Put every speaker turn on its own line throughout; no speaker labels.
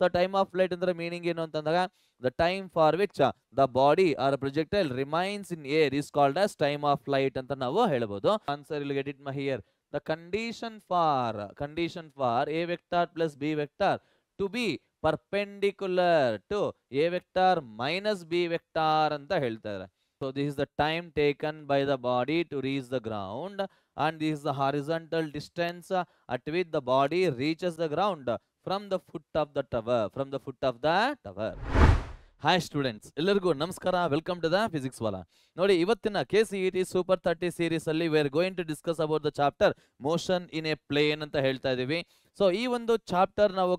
So time of flight ಅಂದ್ರೆ meaning ಏನು ಅಂತಂದಾಗ the time for which the body R projectile remains in air is called as time of flight ಅಂತ ನಾವು ಹೇಳ್ಬೋದು answer ಇಲ್ಲಿ get it my here the condition for condition for A vector plus B vector to be perpendicular to A vector minus B vector ಅಂತ ಹೇಳ್ತಾರೆ so this is the time taken by the body to reach the ground and this is the horizontal distance at with the body reaches the ground from the foot of the tower from the foot of the tower hi students ಎಲ್ಲರಿಗೂ ನಮಸ್ಕಾರ welcome to the Physics Wallah ನೋಡಿ ಇವತ್ತಿನ K C E T super thirty series ಅಲ್ಲಿ we're going to discuss about the chapter motion in a plane ಅಂತ ಹೇಳ್ತಾ ಇದೀವಿ so ಈ ಒಂದು ಚಾಪ್ಟರ್ ನಾವು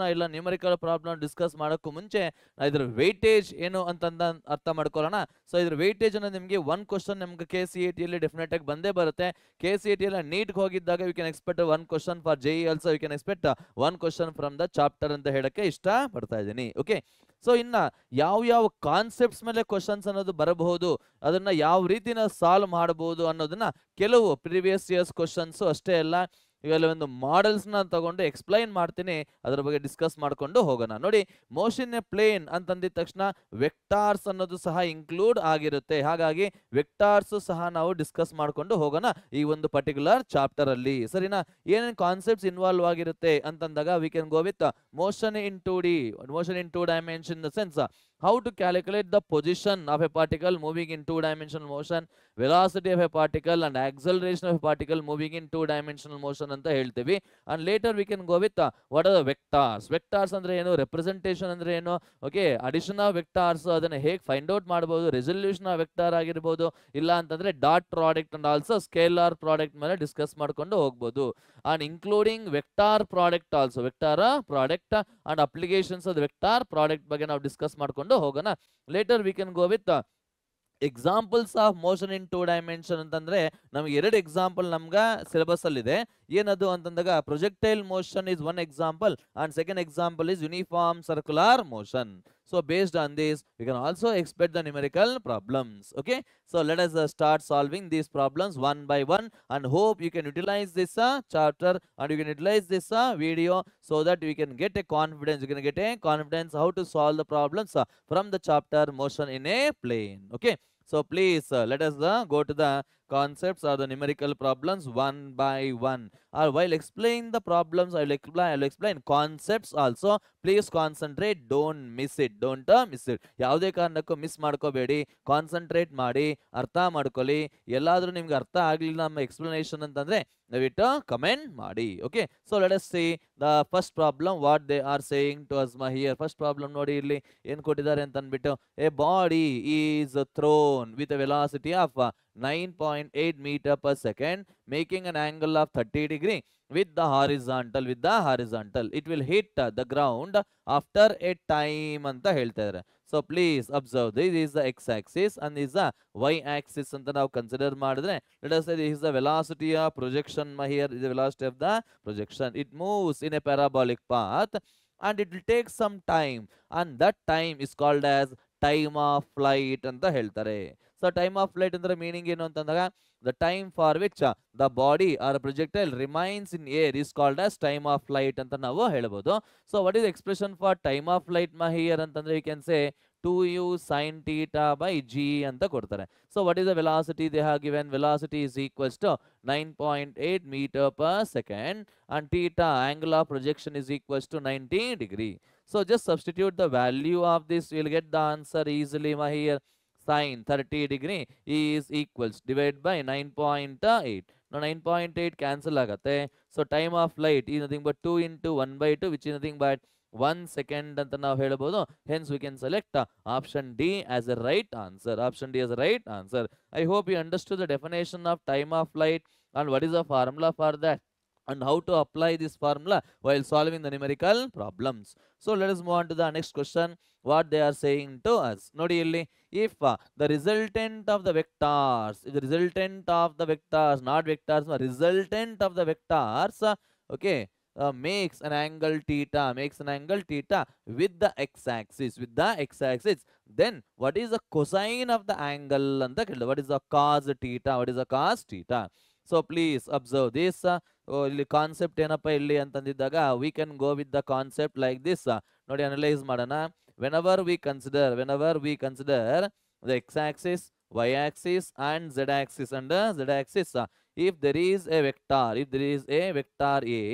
ನ ಇಲ್ಲ ನ್ಯೂಮರಿಕಲ್ ಪ್ರಾಬ್ಲಮ್ ಡಿಸ್ಕಸ್ ಮಾಡೋಕ್ಕೂ ಮುಂಚೆ ಇದ್ರ ವೆಯ್ಟೇಜ್ ಏನು ಅಂತಂದ ಅರ್ಥ ಮಾಡ್ಕೊಳ್ಳೋಣ ಸೊ ಇದ್ರ ವೆಯ್ಟೇಜ್ ಅನ್ನು ನಿಮಗೆ ಒನ್ ಕ್ವಶನ್ ನಿಮ್ಗೆ ಕೆ ಸಿ ಇ ಟಿಯಲ್ಲಿ ಡೆಫಿನೆಟ್ ಆಗಿ ಬಂದೇ ಬರುತ್ತೆ ಕೆ ಸಿ ಇ ಟಿಯಲ್ಲಿ ನೀಟ್ಗೆ ಹೋಗಿದ್ದಾಗ you can expect one question for J E also you can expect one question from the chapter ಅಂತ ಹೇಳಕ್ಕೆ ಇಷ್ಟ ಪಡ್ತಾ ಇದ್ದೀನಿ ಓಕೆ ಸೊ ಇನ್ನ ಯಾವ ಯಾವ ಕಾನ್ಸೆಪ್ಟ್ಸ್ ಮೇಲೆ ಕ್ವಶನ್ಸ್ ಅನ್ನೋದು ಬರಬಹುದು ಅದನ್ನ ಯಾವ ರೀತಿನ ಸಾಲ್ವ್ ಮಾಡಬಹುದು ಅನ್ನೋದನ್ನ ಕೆಲವು ಪ್ರಿವಿಯಸ್ ಇಯರ್ಸ್ ಕ್ವಶನ್ಸ್ ಅಷ್ಟೇ ಅಲ್ಲ ಇವೆಲ್ಲ ಒಂದು ಮಾಡೆಲ್ಸ್ನ ತಗೊಂಡು ಎಕ್ಸ್ಪ್ಲೈನ್ ಮಾಡ್ತೀನಿ ಅದ್ರ ಬಗ್ಗೆ ಡಿಸ್ಕಸ್ ಮಾಡ್ಕೊಂಡು ಹೋಗೋಣ ನೋಡಿ ಮೋಷನ್ ಎ ಪ್ಲೇನ್ ಅಂತಂದಿದ ತಕ್ಷಣ ವೆಕ್ಟಾರ್ಸ್ ಅನ್ನೋದು ಸಹ ಇನ್ಕ್ಲೂಡ್ ಆಗಿರುತ್ತೆ ಹಾಗಾಗಿ ವೆಕ್ಟಾರ್ಸ್ ಸಹ ನಾವು ಡಿಸ್ಕಸ್ ಮಾಡ್ಕೊಂಡು ಹೋಗೋಣ ಈ ಒಂದು ಪರ್ಟಿಕ್ಯುಲರ್ ಚಾಪ್ಟರ್ ಅಲ್ಲಿ ಸರಿನಾ ಏನೇನು ಕಾನ್ಸೆಪ್ಟ್ಸ್ ಇನ್ವಾಲ್ವ್ ಆಗಿರುತ್ತೆ ಅಂತಂದಾಗ we can go with motion in two D motion in two dimension sense how to calculate the position of a particle moving in two-dimensional motion, velocity of a particle and acceleration of a particle moving in two-dimensional motion anta heltivi and later we can go with uh, what are the vectors. Vectors andre eno representation andre eno okay addition of vectors adana hege find out madabodu resolution of vector agirabodu illa antandre dot product and also scalar product ಮೇಲೆ discuss madkondo hogabodu and including vector product also vector product and applications of the vector product bage now discuss ಮಾಡ್ಕೊಂಡು ಹೋಗೋಣ later we can go with examples of motion in two dimension ಅಂತಂದ್ರೆ ನಮ್ಗೆ ಎರಡು example ನಮ್ಗೆ syllabus ಅಲ್ಲಿ ಇದೆ ಏನದು ಅಂತಂದಾಗ projectile motion is one example and second example is uniform circular motion So based on this, we can also expect the numerical problems. Okay. So let us uh, start solving these problems one by one and hope you can utilize this uh, chapter and you can utilize this uh, video so that we can get a confidence. You can get a confidence how to solve the problems uh, from the chapter motion in a plane. Okay. So please uh, let us uh, go to the concepts are the numerical problems one by one are while explain the problems, I will explain, I will explain concepts also. Please concentrate, don't miss it, don't uh, miss ಯಾವುದೇ ಕಾರಣಕ್ಕೂ miss ಮಾಡ್ಕೋಬೇಡಿ concentrate ಮಾಡಿ ಅರ್ಥ ಮಾಡ್ಕೊಳ್ಳಿ ಎಲ್ಲಾದರೂ ನಿಮ್ಗೆ ಅರ್ಥ ಆಗಲಿಲ್ಲ ನಮ್ಮ ಎಕ್ಸ್ಪ್ಲನೇಷನ್ ಅಂತಂದ್ರೆ ದಯವಿಟ್ಟು ಕಮೆಂಟ್ uh, ಮಾಡಿ okay so let us see the first problem what they are saying to my here first problem ನೋಡಿ ಇರಲಿ ಏನು ಕೊಟ್ಟಿದ್ದಾರೆ ಅಂತ ಅಂದ್ಬಿಟ್ಟು a body is thrown with velocity of 9.8 meter per second making an angle of 30 degree with the horizontal with the horizontal it will hit uh, the ground after a time anta heltidare so please observe this is the x axis and this is the y axis anta now consider madidre let us say this is the velocity of projection here is the velocity of the projection it moves in a parabolic path and it will take some time and that time is called as time of flight and the heltare so time of flight ಅಂದ್ರೆ meaning ಏನು ಅಂತಂದಾಗ the time for which the body R projectile remains in air is called as time of flight ಅಂತ ನಾವು ಹೇಳ್ಬೋದು so what is expression for time of flight my here ಅಂತಂದ್ರೆ you can say two u sine theta by g ಅಂತ ಕೊಡ್ತಾರೆ so what is the velocity they have given velocity is equals to nine point eight metre per second and theta angle of projection is equals to ninety degree so just substitute the value of this will get the answer easily my here sin 30 degree is equals divided by 9.8. Now 9.8 cancel agate. So time of flight is nothing but 2 into 1 by 2 which is nothing but 1 second and now head above. Hence we can select the uh, option D as the right answer. Option D is the right answer. I hope you understood the definition of time of flight and what is the formula for that and how to apply this formula while solving the numerical problems. So let us move on to the next question what they are saying to us. Not really. if uh, the resultant of the vectors if the resultant of the vectors not vectors but resultant of the vectors uh, okay uh, makes an angle theta makes an angle theta with the x-axis with the x-axis then what is the cosine of the angle and the what is the cos theta what is the cos theta so please observe this uh, ಇಲ್ಲಿ concept ಏನಪ್ಪ ಇಲ್ಲಿ ಅಂತಂದಿದ್ದಾಗ we can go with the concept like this ನೋಡಿ analyse ಮಾಡೋಣ when our we consider when our we consider the x axis y axis and z axis and z axis if there is a vector if there is a vector a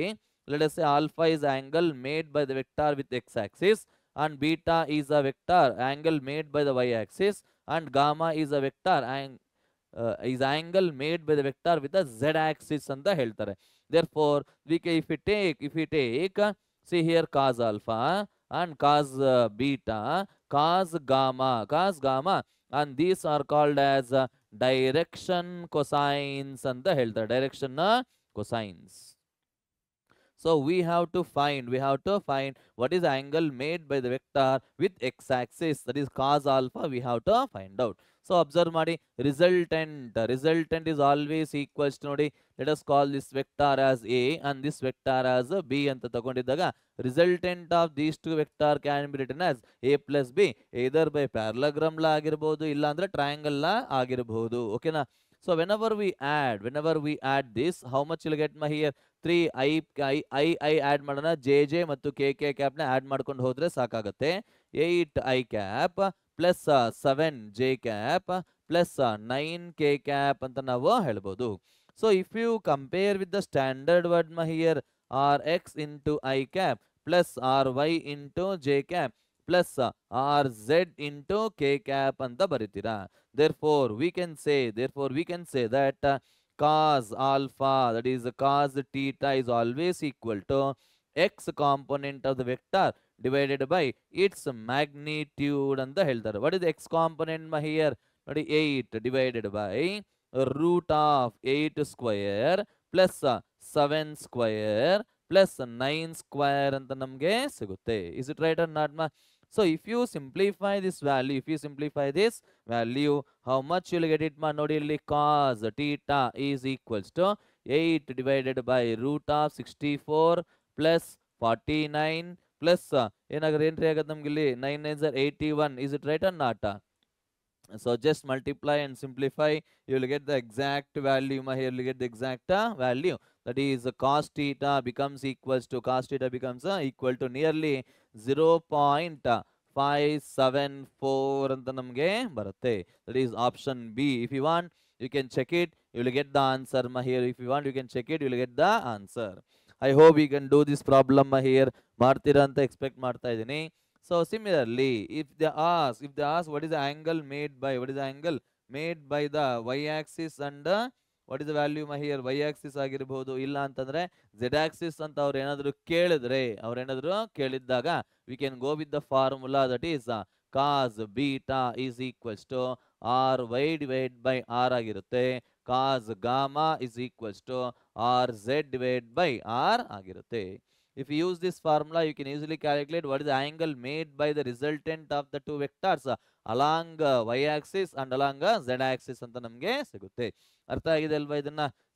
let us say alpha is angle made by the vector with x-axis and beta is a vector angle made by the y-axis and gamma is a vector ang uh, is angle made by the vector with the z-axis ಅಂತ ಹೇಳ್ತಾರೆ Therefore, we can, if we take, if we take, see here cos alpha and cos uh, beta, cos gamma, cos gamma, and these are called as uh, direction cosines and the health direction uh, cosines. So we have to find, we have to find what is the angle made by the vector with x-axis that is cos alpha we have to find out. So observe maadi resultant, resultant is always equals to nodi let us call this vector as A and this vector as B anta ತಗೊಂಡಿದ್ದಾಗ resultant of these two vector can be written as A plus B either by parallelogram la ಆಗಿರಬಹುದು illa ಅಂದ್ರೆ triangle law okay na? So whenever we add, whenever we add this, how much will get my here? Three i i i I add ಮಾಡೋಣ j j ಮತ್ತು k k ಕ್ಯಾಪ್ನ add ಮಾಡ್ಕೊಂಡು ಹೋದರೆ ಸಾಕಾಗುತ್ತೆ eight i cap plus seven j cap plus nine k cap ಅಂತ ನಾವು ಹೇಳ್ಬೋದು so if you compare with the standard word ಮ r x into I cap plus r y into J cap plus r z into K cap ಅಂತ ಬರೀತೀರಾ therefore we can say therefore we can say that cos alpha that is cos theta is always equal to x component of the vector divided by its magnitude and the ಹೇಳ್ತಾರೆ what is the x component here ನೋಡಿ 8 divided by root of 8 square plus 7 square 9 square. And the ನಮಗೆ ಸಿಗುತ್ತೆ Is it right or not? ಮಾ so if you simplify this value, if you simplify this value, how much you will get it? Manodilly cos theta is equals to 8 divided by root of 64 plus 49 plus uh, 9 is 81. Is it right or not? So just multiply and simplify. You will get the exact value. Here you will get the exact uh, value. That is uh, cos theta becomes equal to cos theta becomes uh, equal to nearly zero point five seven four ಅಂತ ನಮಗೆ ಬರುತ್ತೆ that is option b if you want you can check it you will get the answer my here if you want you can check it you will get the answer I hope you can do this problem my here ಮಾಡ್ತೀರಾ ಅಂತ expect ಮಾಡ್ತಾ ಇದ್ದೀನಿ so similarly if the as if the as what is the angle made by what is the angle made by the y axis and what is the value here y axis ಆಗಿರ್ಬೋದು ಇಲ್ಲ ಅಂತಂದ್ರೆ z axis ಅಂತ ಅವ್ರು ಏನಾದರೂ ಕೇಳಿದ್ರೆ ಅವ್ರೇನಾದ್ರು ಕೇಳಿದ್ದಾಗ we can go with the formula that is cos beta is equals to r y divide by r ಆಗಿರುತ್ತೆ cos gamma is equals to r z divide by r ಆಗಿರುತ್ತೆ If you use this formula, you can easily calculate what is the angle made by the resultant of the two vectors along y-axis and along z-axis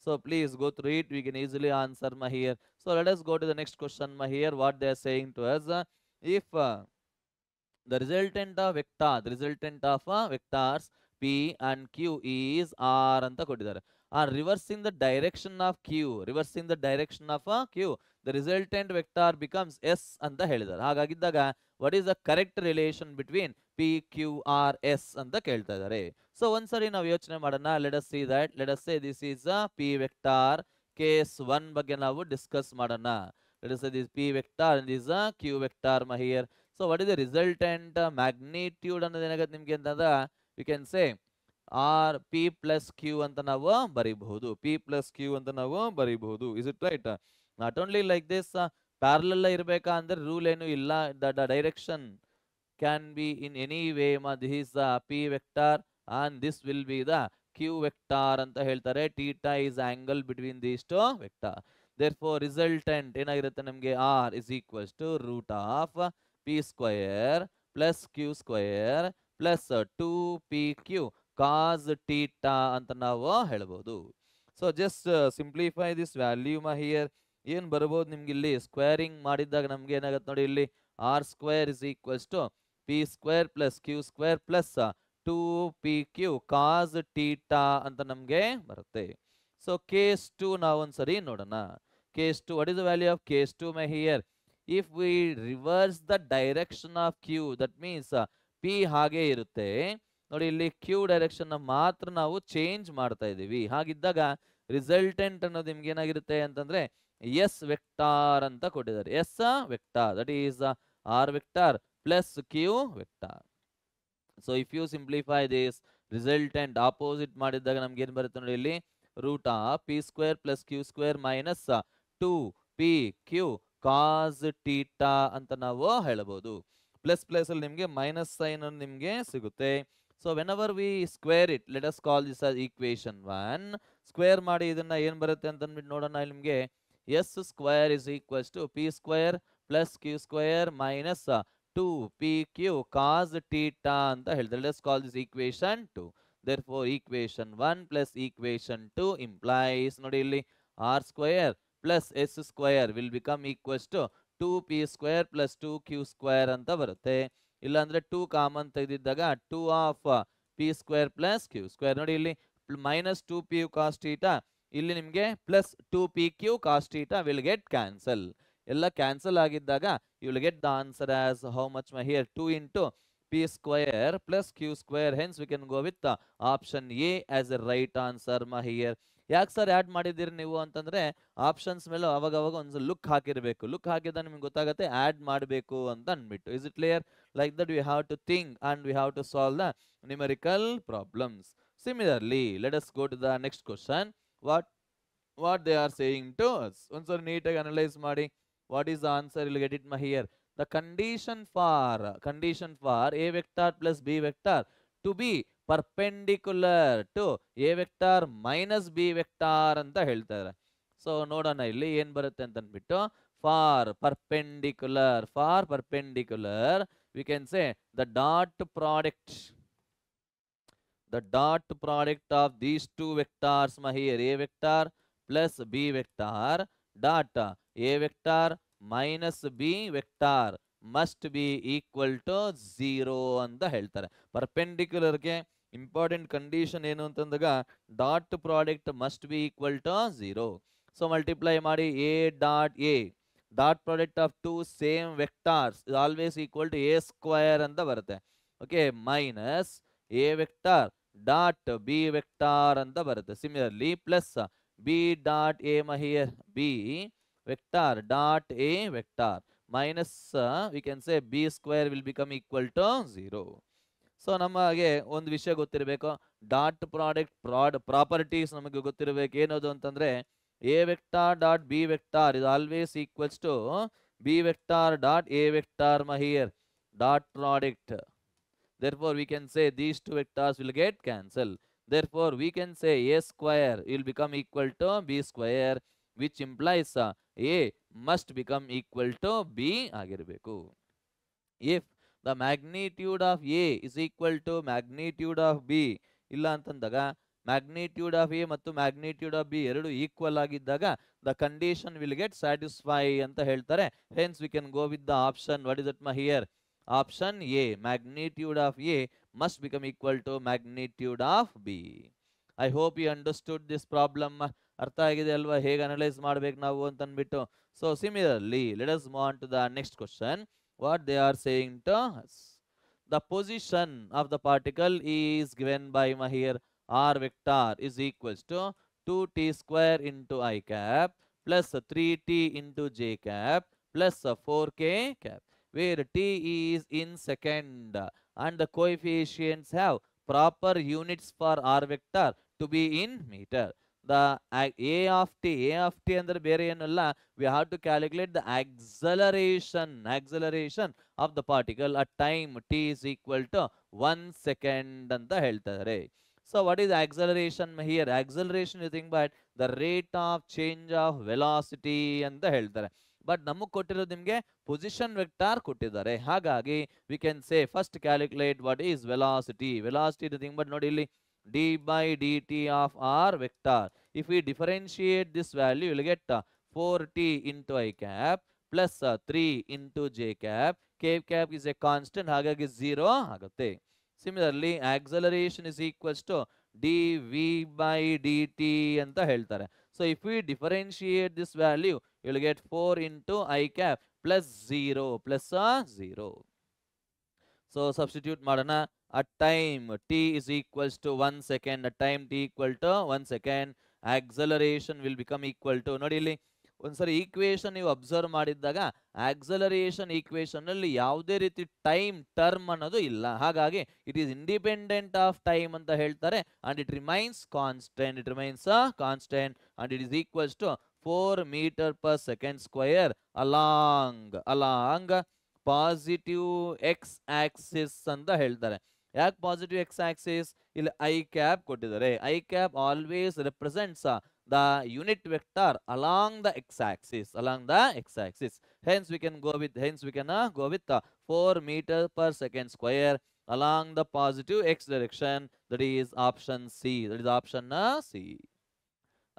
so please go through it we can easily answer go through it we can easily answer ಮಾ here so let us go to the next question ಮಾ here what they the resultant of vector the resultant of uh, vectors p and q is r anta reversing the direction of q reversing the direction of uh, q the resultant vector becomes s ಅಂತ ಹೇಳಿದ್ದಾರೆ ಹಾಗಾಗಿದ್ದಾಗ what is the correct relation between p q r s ಅಂತ ಕೇಳ್ತಾ ಇದ್ದಾರೆ so ಒಂದ್ಸರಿ ನಾವು ಯೋಚನೆ ಮಾಡೋಣ let us see that let us say this is a p vector case one ಬಗ್ಗೆ ನಾವು ಡಿಸ್ಕಸ್ ಮಾಡೋಣ let us this p vector and is a q vector my here so what is the resultant magnitude ಅನ್ನೋದು ಏನಾಗುತ್ತೆ ನಿಮಗೆ ಅಂತಂದ we can say R P plus q ಅಂತ ನಾವು ಬರೀಬಹುದು ಪಿ ಪ್ಲಸ್ ಕ್ಯೂ ಅಂತ ನಾವು ಬರೀಬಹುದು is it right not only like this ಪ್ಯಾರಲಲ್ಲ ಇರ್ಬೇಕಾ ಅಂದ್ರೆ ರೂಲ್ ಏನು ಇಲ್ಲ the direction can be in any way ಮ this the p vector and this will be the q vector ಅಂತ ಹೇಳ್ತಾರೆ theta is angle between the two vector therefore resultant ಏನಾಗಿರುತ್ತೆ ನಮಗೆ r is equals to root of p square plus q square plus two p q cos theta ಅಂತ ನಾವು ಹೇಳ್ಬೋದು so just simplify this value my here ಏನ್ ಬರ್ಬೋದು ನಿಮ್ಗೆ ಇಲ್ಲಿ squaring ಮಾಡಿದಾಗ ನಮ್ಗೆ ಏನಾಗುತ್ತೆ ನೋಡಿ ಇಲ್ಲಿ r square is equals to p square plus q square plus two p q cos theta ಅಂತ ನಮ್ಗೆ ಬರುತ್ತೆ ಸೊ ಕೇಸ್ ಟು ನಾವೊಂದ್ಸರಿ ನೋಡೋಣ case two what is the value of case two my here if we reverse the direction of q that means p ಹಾಗೆ ಇರುತ್ತೆ ನೋಡಿ ಇಲ್ಲಿ Q direction ಮಾತ್ರ ನಾವು ಚೇಂಜ್ ಮಾಡ್ತಾ ಇದ್ದೀವಿ ಹಾಗಿದ್ದಾಗ ರಿಸಲ್ಟೆಂಟ್ ಅನ್ನೋದು ನಿಮ್ಗೆ ಏನಾಗಿರುತ್ತೆ ಅಂತಂದ್ರೆ ಎಸ್ ವೆಕ್ಟಾರ್ ಅಂತ ಕೊಟ್ಟಿದ್ದಾರೆ s vector that is r vector plus q vector so if you simplify this result and opposite ಮಾಡಿದಾಗ ನಮ್ಗೆ ಏನ್ ಬರುತ್ತೆ ನೋಡಿ ಇಲ್ಲಿ ರೂಟ್ ಆ p square plus q square minus two p q cos theta ಅಂತ ನಾವು ಹೇಳಬಹುದು ಪ್ಲಸ್ ಪ್ಲಸ್ ಅಲ್ಲಿ ನಿಮಗೆ ಮೈನಸ್ ಸೈನ್ ನಿಮ್ಗೆ ಸಿಗುತ್ತೆ so when our we square it let us call this equation one square ಮಾಡಿ ಇದನ್ನ ಏನ್ ಬರುತ್ತೆ ಅಂತ ಅಂದ್ಬಿಟ್ಟು ನೋಡೋಣ ನಿಮ್ಗೆ s square is equals to p square plus q square minus two p q cos theta ಅಂತ ಹೇಳಿದ್ರೆ let's call this equation two therefore equation one plus equation two implies ನೋಡಿ ಇಲ್ಲಿ r square plus s square will become equals to two p square plus two q square ಅಂತ ಬರುತ್ತೆ ಇಲ್ಲಾಂದ್ರೆ two common ತೆಗೆದಿದ್ದಾಗ two of p square plus q square ನೋಡಿ ಇಲ್ಲಿ minus two p u cos theta ಇಲ್ಲಿ ನಿಮ್ಗೆ plus two p q cos theta will get cancel ಎಲ್ಲ cancel ಆಗಿದ್ದಾಗ you will get the answer as how much my here two into p square plus q square hence we can go with option A as a right answer my here ಯಾಕೆ sir add ಮಾಡಿದ್ದೀರಿ ನೀವು ಅಂತಂದ್ರೆ options ಮೇಲೆ ಅವಾಗವಾಗ ಅವಾಗ ಒಂದು look ಹಾಕಿರಬೇಕು look ಹಾಕಿದ ನಿಮ್ಗೆ ಗೊತ್ತಾಗುತ್ತೆ ಆ್ಯಡ್ ಮಾಡಬೇಕು ಅಂತ ಅಂದ್ಬಿಟ್ಟು is it clear like that we have to think and we have to solve the numerical problems similarly let us go to the next question what what they are saying to us ಒಂದ್ಸರಿ ನೀಟಾಗಿ analyse ಮಾಡಿ what is the answer ಇಲ್ಲಿ get it my here the condition for condition for A vector plus B vector to be perpendicular to A vector minus B vector ಅಂತ ಹೇಳ್ತಾರೆ so ನೋಡೋಣ ಇಲ್ಲಿ ಏನ್ ಬರುತ್ತೆ ಅಂತ ಅಂದ್ಬಿಟ್ಟು for perpendicular for perpendicular we can say the dot product the dot product of these two vectors ma here a vector plus b vector dot a vector minus b must be equal to zero ಅಂತ ಹೇಳ್ತಾರೆ ಪರ್ಪೆಂಡಿಕ್ಯುಲರ್ಗೆ important condition ಏನು ಅಂತಂದಾಗ dot product must be equal to zero so multiply ಮಾಡಿ a dot a dot product of two same vectors always equal to a square ಅಂತ ಬರುತ್ತೆ okay minus a vector dot B vector ಅಂತ ಬರುತ್ತೆ similarly plus b dot a my here b vector dot a vector minus we can say b square will become equal to zero so ನಮಗೆ ಒಂದು ವಿಷಯ ಗೊತ್ತಿರಬೇಕು dot product proud properties ನಮಗೆ ಗೊತ್ತಿರಬೇಕು ಏನದು ಅಂತಂದ್ರೆ a vector dot B vector ಇದು always equals to B vector dot a vector my here dot product Therefore, we can say these two vectors will get cancelled. Therefore, we can say A square will become equal to B square, which implies A must become equal to B. agirbeku If the magnitude of A is equal to magnitude of B, illa antandaga magnitude of a ಮತ್ತು magnitude of b ಎರಡು equal ಆಗಿದ್ದಾಗ the condition will get satisfy ಅಂತ ಹೇಳ್ತಾರೆ hence we can go with the option what is it ma here option a magnitude of a must become equal to magnitude of b i hope you understood this problem artha agide alva hege analyze madbek navu ant anbitu so similarly let us move on to the next question what they are saying to us the position of the particle is given by mahir r vector is equal to 2t square into i cap plus 3t into j cap plus 4k cap where t is in second and the coefficients have proper units for r vector to be in meter. The a of t, a of t and the we have to calculate the acceleration, acceleration of the particle at time t is equal to 1 second and the health So what is acceleration here? Acceleration you think, but the rate of change of velocity and the health but ನಮಗ್ ಕೊಟ್ಟಿರೋದು ನಿಮಗೆ position vector ಕೊಟ್ಟಿದ್ದಾರೆ ಹಾಗಾಗಿ we can say first calculate what is velocity velocity thing but ನೋಡಿ ಇಲ್ಲಿ d by d t of r vector if we differentiate this value will get four t into I cap plus three into J cap k cap is a constant ಹಾಗಾಗಿ zero ಆಗುತ್ತೆ similarly acceleration is equals to d v by d t ಅಂತ ಹೇಳ್ತಾರೆ so if we differentiate this value you will get 4 into i cap plus 0 plus 0. So substitute madana at time t is equals to 1 second at time t equal to 1 second acceleration will become equal to not really once the equation you observe madidaga acceleration equation alli yavde riti time term annadu illa hagage it is independent of time anta heltare and it remains constant it remains a constant and it is equals to four metre per second square along along positive x axis याक positive x axis i cap i cap always represent the unit vector along the x axis along the x axis hence we can go with hence we can go with four metre per second square along the positive x direction that is option C that is option C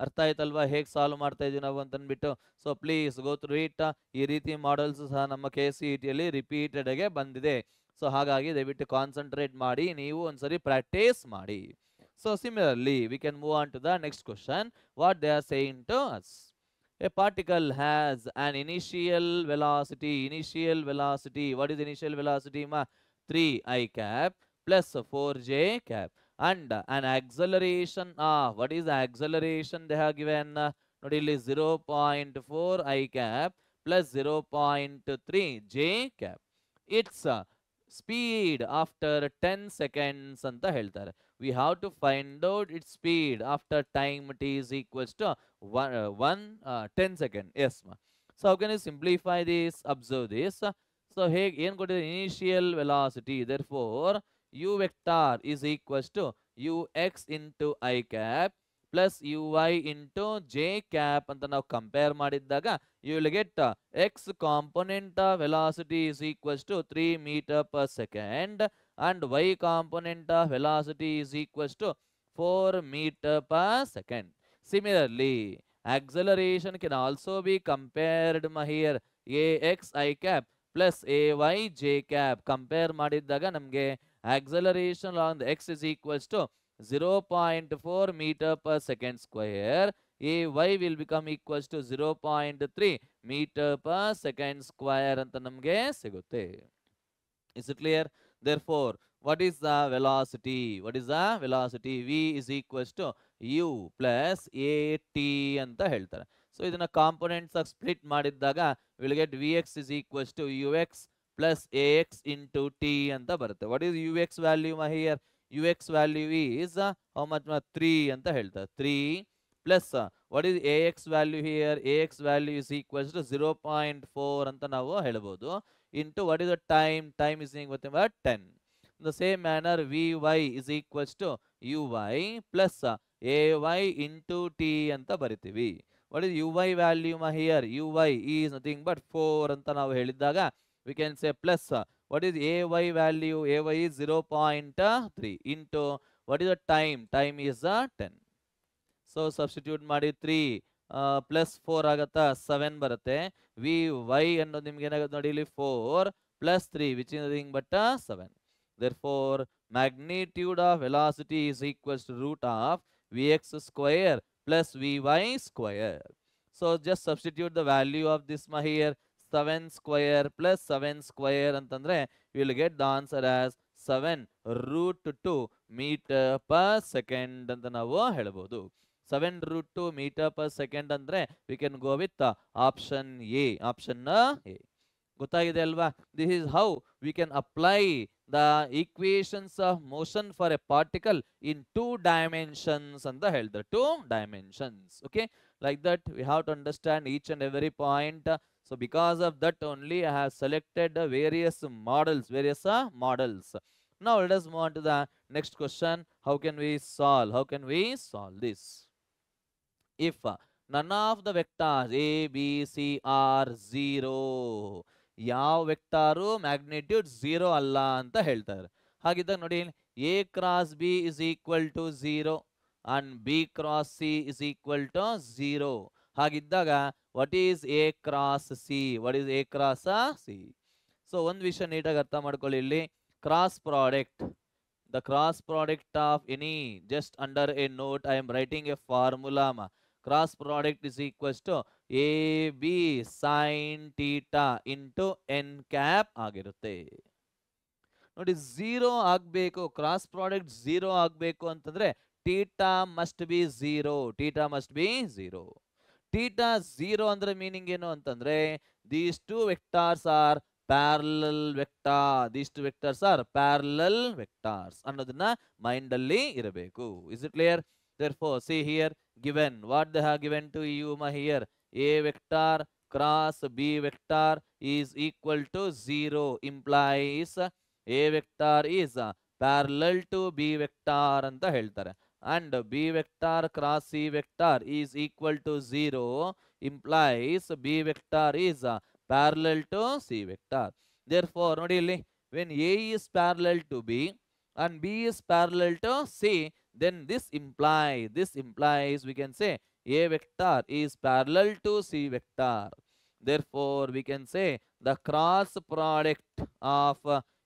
ಅರ್ಥ ಆಯ್ತಲ್ವಾ ಹೇಗೆ solve ಮಾಡ್ತಾ ಇದೀವಿ ನಾವು ಅಂತಂದ್ಬಿಟ್ಟು so please go through it ಈ ರೀತಿ models ಸಹ ನಮ್ಮ ಕೆ ಸಿ ಇ ಟಿಯಲ್ಲಿ ರಿಪೀಟೆಡ್ ಆಗಿ ಬಂದಿದೆ ಸೊ ಹಾಗಾಗಿ ದಯವಿಟ್ಟು ಕಾನ್ಸಂಟ್ರೇಟ್ ಮಾಡಿ ನೀವು ಒಂದ್ಸರಿ ಪ್ರಾಕ್ಟೀಸ್ ಮಾಡಿ so similarly we can move on to the next question what they are saying to us a particle has an initial velocity initial velocity what is initial velocity ಮಾ three i cap plus four j cap and an acceleration Ah, what is acceleration they have given not uh, 0.4 i cap plus 0.3 j cap it's uh, speed after 10 seconds anta heltare we have to find out its speed after time t is equal to uh, uh, 1, uh, 10 second yes ma so how can you simplify this observe this so hey initial velocity therefore u vector is equals to ux into i cap plus u y y into J cap ಅಂತ ನಾವು compare ಮಾಡಿದ್ದಾಗ you will get x component velocity is equals to three metre per second and y component velocity is equals to four metre per second similarly acceleration can also be compared here ax i plus a y j cap compare ಮಾಡಿದಾಗ ನಮಗೆ acceleration along the x is equals to 0.4 meter per second square ay will become equals to 0.3 meter per second square ಅಂತ ನಮಗೆ is it clear therefore what is the velocity what is the velocity v is equals to u plus at And the ಹೇಳ್ತಾರೆ so ಇದನ್ನ components ಆಗಿ split we'll get vx is equals to ux plus ax into t anta baruthe what is ux value ma here ux value is uh, how much ma 3 anta helta 3 plus uh, what is ax value here ax value is equals to 0.4 anta navu helabodu into what is the time time is equal to 10 in the same manner vy is equals to uy plus uh, ay into t anta ಬರಿತೀವಿ what is uy value ma here uy is nothing but 4 anta navu heliddaga we can say plus uh, what is ay value ay is 0 uh, 0.3 into what is the time time is uh, 10 so substitute madi 3 uh, 4 agatha 7 barate vy and nimge enagadu 4 plus 3 which is nothing but uh, 7 therefore magnitude of velocity is equal to root of vx square plus vy square so just substitute the value of this ma here seven square plus seven square ಅಂತಂದ್ರೆ will get the answer as seven root two metre per second ಅಂತ ನಾವು ಹೇಳ್ಬೋದು seven root two metre per second ಅಂದ್ರೆ we can go with option A option A ಗೊತ್ತಾಗಿದೆ ಅಲ್ವಾ this is how we can apply the equations of motion for a particle in two dimensions ಅಂತ ಹೇಳಿದ್ರೆ two dimensions okay like that we have to understand each and every point So because of that only I have selected various models, various models. Now let us move on to the next question. How can we solve? How can we solve this? If none of the vectors A, B, C are 0, ಯಾವ ವೆಕ್ಟಾರು magnitude zero ಅಲ್ಲ ಅಂತ ಹೇಳ್ತಾರೆ ಹಾಗಿದ್ದಾಗ ನೋಡಿ A cross B is equal to zero and B cross C is equal to zero ಹಾಗಿದ್ದಾಗ what is A cross C what is A cross C so ಒಂದು ವಿಷಯ ನೀಟಾಗಿ ಅರ್ಥ ಮಾಡ್ಕೊಳ್ಳಿ ಇಲ್ಲಿ cross product the cross product of any just under a note I am writing a formula ಮಾ cross product is equals to a b sine theta into n cap ಆಗಿರುತ್ತೆ ನೋಡಿ zero ಆಗ್ಬೇಕು ಕ್ರಾಸ್ ಪ್ರಾಡಕ್ಟ್ ಝೀರೋ ಆಗ್ಬೇಕು ಅಂತಂದ್ರೆ theta must be zero theta must be zero theta zero ಅಂದ್ರೆ meaning ಏನು ಅಂತಂದ್ರೆ these two vectors are parallel vector these two vectors are parallel vectors ಅನ್ನೋದನ್ನ mind ಅಲ್ಲಿ ಇರಬೇಕು is it clear therefore see here given what the have given to you ಮ here A vector cross B vector is equal to zero implies A vector is parallel to B vector ಅಂತ ಹೇಳ್ತಾರೆ and b vector cross c vector is equal to 0 implies b vector is uh, parallel to c vector. Therefore, ನೋಡಿ when a is parallel to b and b is parallel to c then this implies this implies we can say a vector is parallel to c vector. Therefore, we can say the cross product of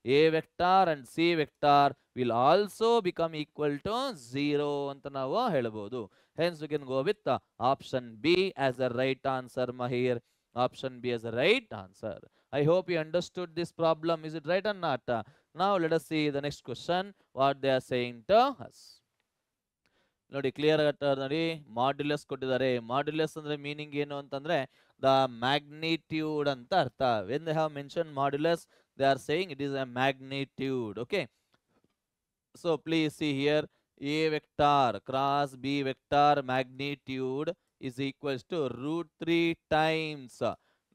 a vector and c vector will also become equal to 0 ಅಂತ ನಾವು ಹೇಳಬಹುದು hence we can go with option b as a right answer mahir option b as a right answer i hope you understood this problem is it right or not now let us see the next question what they are saying to us ನೋಡಿ clear ಆಗುತ್ತೆ ನೋಡಿ modulus ಕೊಟ್ಟಿದ್ದಾರೆ modulus ಅಂದ್ರೆ meaning ಏನು ಅಂತಂದ್ರೆ the magnitude ಅಂತ ಅರ್ಥ when they have mention modulus they are saying it is a magnitude okay so please see here a vector cross b vector magnitude is equals to root 3 times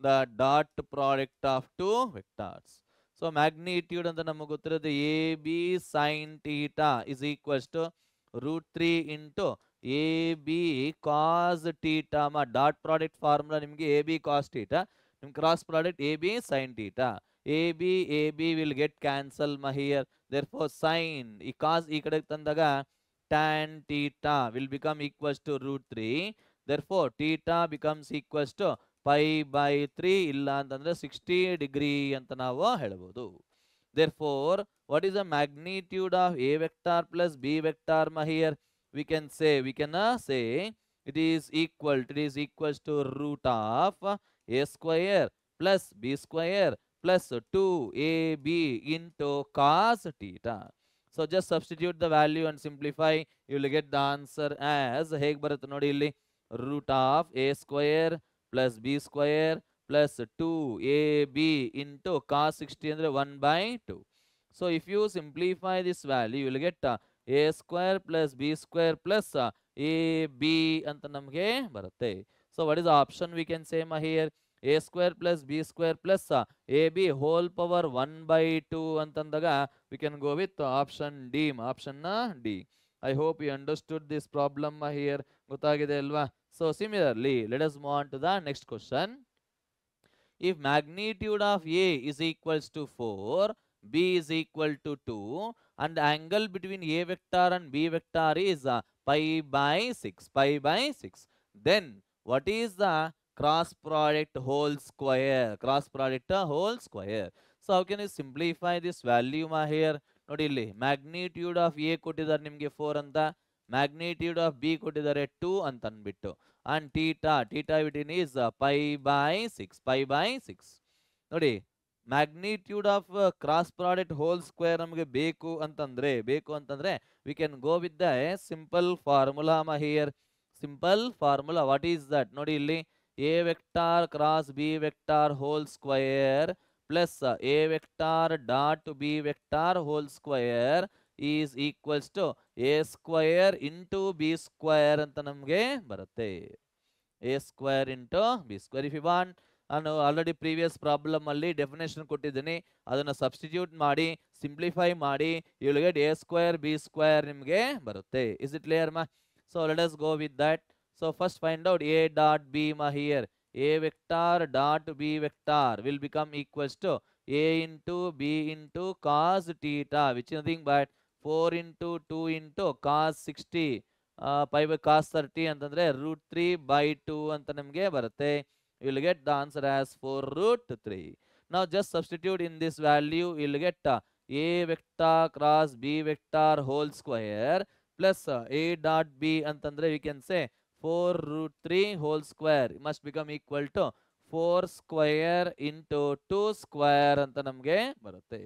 the dot product of two vectors so magnitude and the namukutra the a b sine theta is equals to root 3 into a b cos theta ma dot product formula nimge a b cos theta cross product a b sine theta AB, AB will get cancelled here. Therefore, sin, because e tan theta will become equals to root 3. Therefore, theta becomes equals to pi by 3 illa and 60 degree Therefore, what is the magnitude of A vector plus B vector here? We can say, we can uh, say it is equal, it is equals to root of A square plus B square plus 2ab into cos theta. So just substitute the value and simplify. You will get the answer as ಹೇಗೆ root of a square plus b square plus 2ab into cos 60 ಅಂದರೆ 1 by 2. So if you simplify this value, you will get uh, a square plus b square plus uh, ab ಅಂತ So what is the option we can say mahir. here? a square plus b square plus uh, ab whole power 1 by 2 antandaga we can go with option d option na d i hope you understood this problem uh, here gotagide alva so similarly let us move on to the next question if magnitude of a is equals to 4 b is equal to 2 and angle between a vector and b vector is uh, pi by 6 pi by 6 then what is the cross product whole square cross product whole square so how can you simplify this value ma here ನೋಡಿ ಇಲ್ಲಿ magnitude of A ಕೊಟ್ಟಿದ್ದಾರೆ ನಿಮಗೆ four ಅಂತ magnitude of B ಕೊಟ್ಟಿದ್ದಾರೆ two ಅಂತ ಅಂದ್ಬಿಟ್ಟು and theta theta within is pi by six pi by six ನೋಡಿ magnitude of cross product whole square ನಮಗೆ ಬೇಕು ಅಂತಂದ್ರೆ ಬೇಕು ಅಂತಂದ್ರೆ we can go with the simple formula ಮಾ here simple formula what is that ನೋಡಿ ಇಲ್ಲಿ A vector cross B vector whole square plus A vector dot B vector whole square is equals to a square into b square ಅಂತ ನಮಗೆ ಬರುತ್ತೆ a square into b square if you want ನಾನು already previous problem ಅಲ್ಲಿ definition ಕೊಟ್ಟಿದ್ದೀನಿ ಅದನ್ನು substitute ಮಾಡಿ simplify ಮಾಡಿ ಇವಳಿಗೆ ಎ ಸ್ಕ್ವಯರ್ ಬಿ ಸ್ಕ್ವಯರ್ ನಿಮಗೆ ಬರುತ್ತೆ ಇಸ್ ಇಟ್ ಕ್ಲಿಯರ್ ಮಾ so let go with that So first find out A dot B ma here. A vector dot B vector will become equals to A into B into cos theta which is nothing but 4 into 2 into cos 60 pi by का thirty 30 root three by two अंत नमेंगे बरते ಬರುತ್ತೆ you will get the answer as 4 root 3. Now just substitute in this value you will get uh, A vector cross B vector whole square plus uh, A dot 4 root 3 whole square must become equal to 4 square into 2 square ಅಂತ ನಮಗೆ ಬರುತ್ತೆ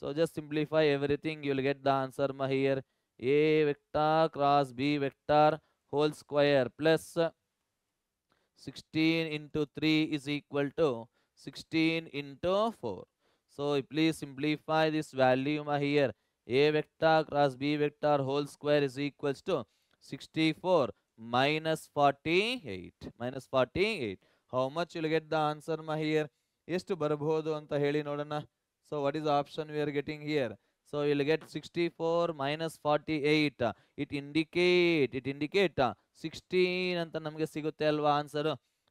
so just simplify everything you will get the answer ma here a vector cross b vector whole square plus 16 into 3 is equal to 16 into 4 so please simplify this value ma here a vector cross b vector whole square is equals to 64 minus 48. Minus 48. How much you'll get the answer, Mahir? ಎಷ್ಟು ಬರ್ಬೋದು ಅಂತ ಹೇಳಿ ನೋಡೋಣ so what is option we are here so will get sixty four minus forty eight it indicate it indicate sixteen ಅಂತ ನಮಗೆ ಸಿಗುತ್ತೆ ಅಲ್ವಾ answer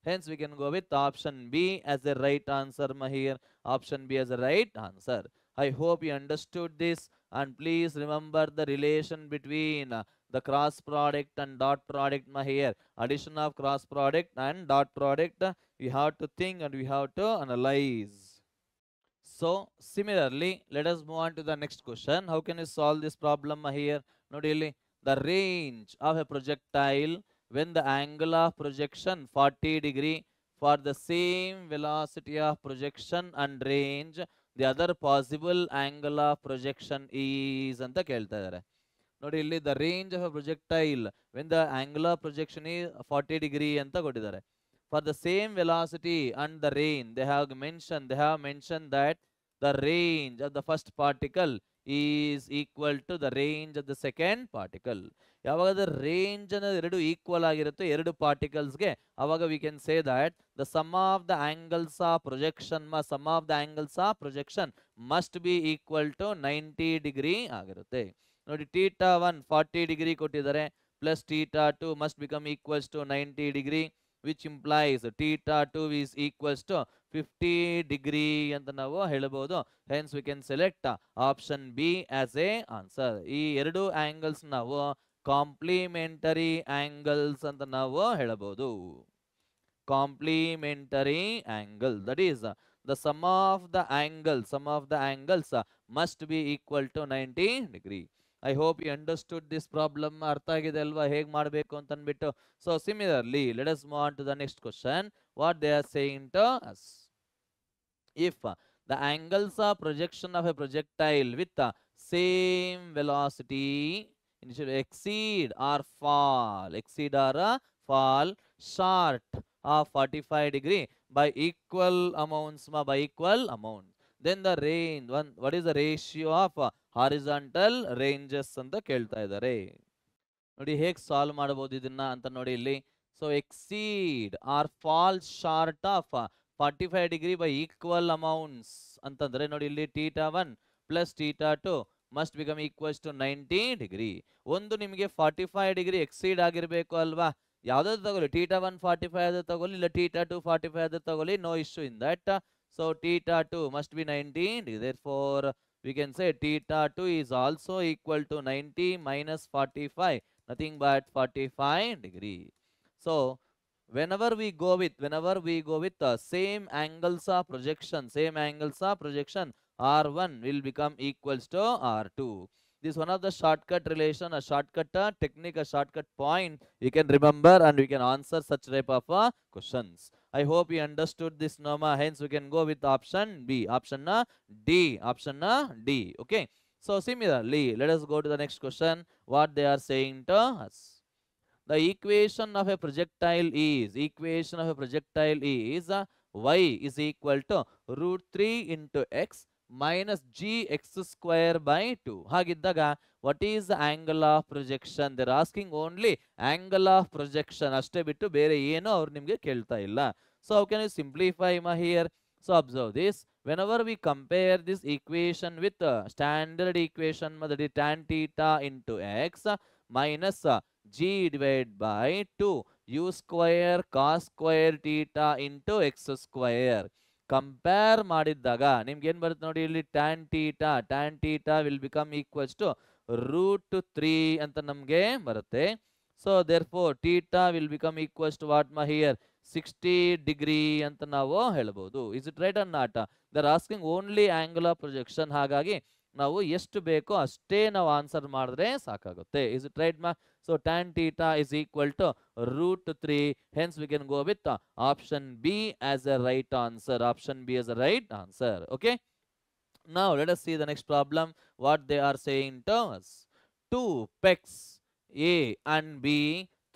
hence we can go with option B as a right answer here option B as a right answer I hope you understood this and please remember the relation between the cross product and dot product here addition of cross product and dot product we have to think and we have to analyze so similarly let us move on to the next question how can you solve this problem here not really the range of a projectile when the angle of projection 40 degree for the same velocity of projection and range the other possible angle of projection is and the ಇದ್ದಾರೆ ನೋಡಿ ಇಲ್ಲಿ the range of projectile when the of projection ಈ forty degree ಅಂತ ಕೊಟ್ಟಿದ್ದಾರೆ for the same velocity and the range they have mention they have mention that the range of the first particle is equal to the range of the second particle ಯಾವಾಗ range ಅನ್ನೋದು ಎರಡು equal ಆಗಿರುತ್ತೆ ಎರಡು ಪಾರ್ಟಿಕಲ್ಸ್ಗೆ ಅವಾಗ we can say that the sum of the angles ಆ projection sum of the angles ಆ projection must be equal to ninety degree ಆಗಿರುತ್ತೆ ನೋಡಿ ಟೀಟಾ ಒನ್ ಫಾರ್ಟಿ ಡಿಗ್ರಿ ಕೊಟ್ಟಿದ್ದಾರೆ plus theta two must become equals to ninety degree which implies theta two is equals to fifty degree ಅಂತ ನಾವು ಹೇಳಬಹುದು hence we can select option B as a answer ಈ ಎರಡು angles ನಾವು complementary angles ಅಂತ ನಾವು ಹೇಳಬಹುದು complementary angle that is the sum of the angle sum of the angles must be equal to ninety degree I hope you understood this problem ಅರ್ಥ ಆಗಿದೆ ಅಲ್ವಾ ಹೇಗೆ ಮಾಡಬೇಕು ಅಂತ ಅಂದ್ಬಿಟ್ಟು so similarly let us move on to the next question what they are saying to us if the angles of projection of a projectile with same velocity exceed or fall exceed or uh, fall short of 45 degree by equal amounts by equal amount then the range one what is the ratio of uh, horizontal ranges ಅಂತ ಕೇಳ್ತಾ ಇದ್ದಾರೆ ನೋಡಿ ಹೇಗೆ solve ಮಾಡಬಹುದು ಇದನ್ನ ಅಂತ ನೋಡಿ ಇಲ್ಲಿ so exceed or fall short of forty five degree by equal amounts ಅಂತಂದ್ರೆ ನೋಡಿ ಇಲ್ಲಿ theta one plus theta two must become equals to ninety degree ಒಂದು ನಿಮಗೆ ಫಾರ್ಟಿ ಫೈವ್ ಡಿಗ್ರಿ ಎಕ್ಸೀಡ್ ಆಗಿರಬೇಕು ಅಲ್ವಾ ಯಾವ್ದಾದ್ರು ತಗೊಳ್ಳಿ ಟೀಟಾ ಒನ್ ಫಾರ್ಟಿ ಫೈವ್ ಆದ್ರೂ ತಗೊಳ್ಳಿ ಇಲ್ಲ ಟೀಟಾ ಟು ಫಾರ್ಟಿ ಫೈವ್ ಆದ್ರೂ ತಗೊಳ್ಳಿ no issue in that so theta two must be ninety degree therefore we can say theta 2 is also equal to 90 minus 45 nothing but 45 degree so whenever we go with whenever we go with the uh, same angles of projection same angles of projection r1 will become equals to r2 this one of the shortcut relation a shortcut uh, technique a shortcut point you can remember and we can answer such type of uh, questions I hope you understood this Noma. Hence, we can go with option B. Option D. Option D. Okay. So, similarly, let us go to the next question. What they are saying to us. The equation of a projectile is, equation of a projectile is, uh, y is equal to root 3 into x minus g x square by 2. Hagidaga, what is the angle of projection? They're asking only angle of projection. Aste bitu bere yeno or nimge kelta illa. So, how can you simplify ma here? So, observe this. Whenever we compare this equation with uh, standard equation, the tan theta into x minus uh, g divided by 2 u square cos square theta into x square. Compare ಮಾಡಿದ್ದಾಗ ನಿಮ್ಗೇನು ಬರುತ್ತೆ ನೋಡಿ ಇಲ್ಲಿ tan theta tan theta will become equals to root three ಅಂತ ನಮಗೆ ಬರುತ್ತೆ so therefore theta will become equals to what my here sixty degree ಅಂತ ನಾವು ಹೇಳ್ಬೋದು is it right an not they're asking only of projection ಹಾಗಾಗಿ ನಾವು ಎಷ್ಟು ಬೇಕೋ ಅಷ್ಟೇ ನಾವು ಆನ್ಸರ್ ಮಾಡಿದ್ರೆ ಸಾಕಾಗುತ್ತೆ ಇಸ್ ರೈಟ್ ಮಾ so tan theta is equal to root three hence we can go with option B as a right answer option B as a right answer okay now let us see the next problem what they are saying to us two pegs a and b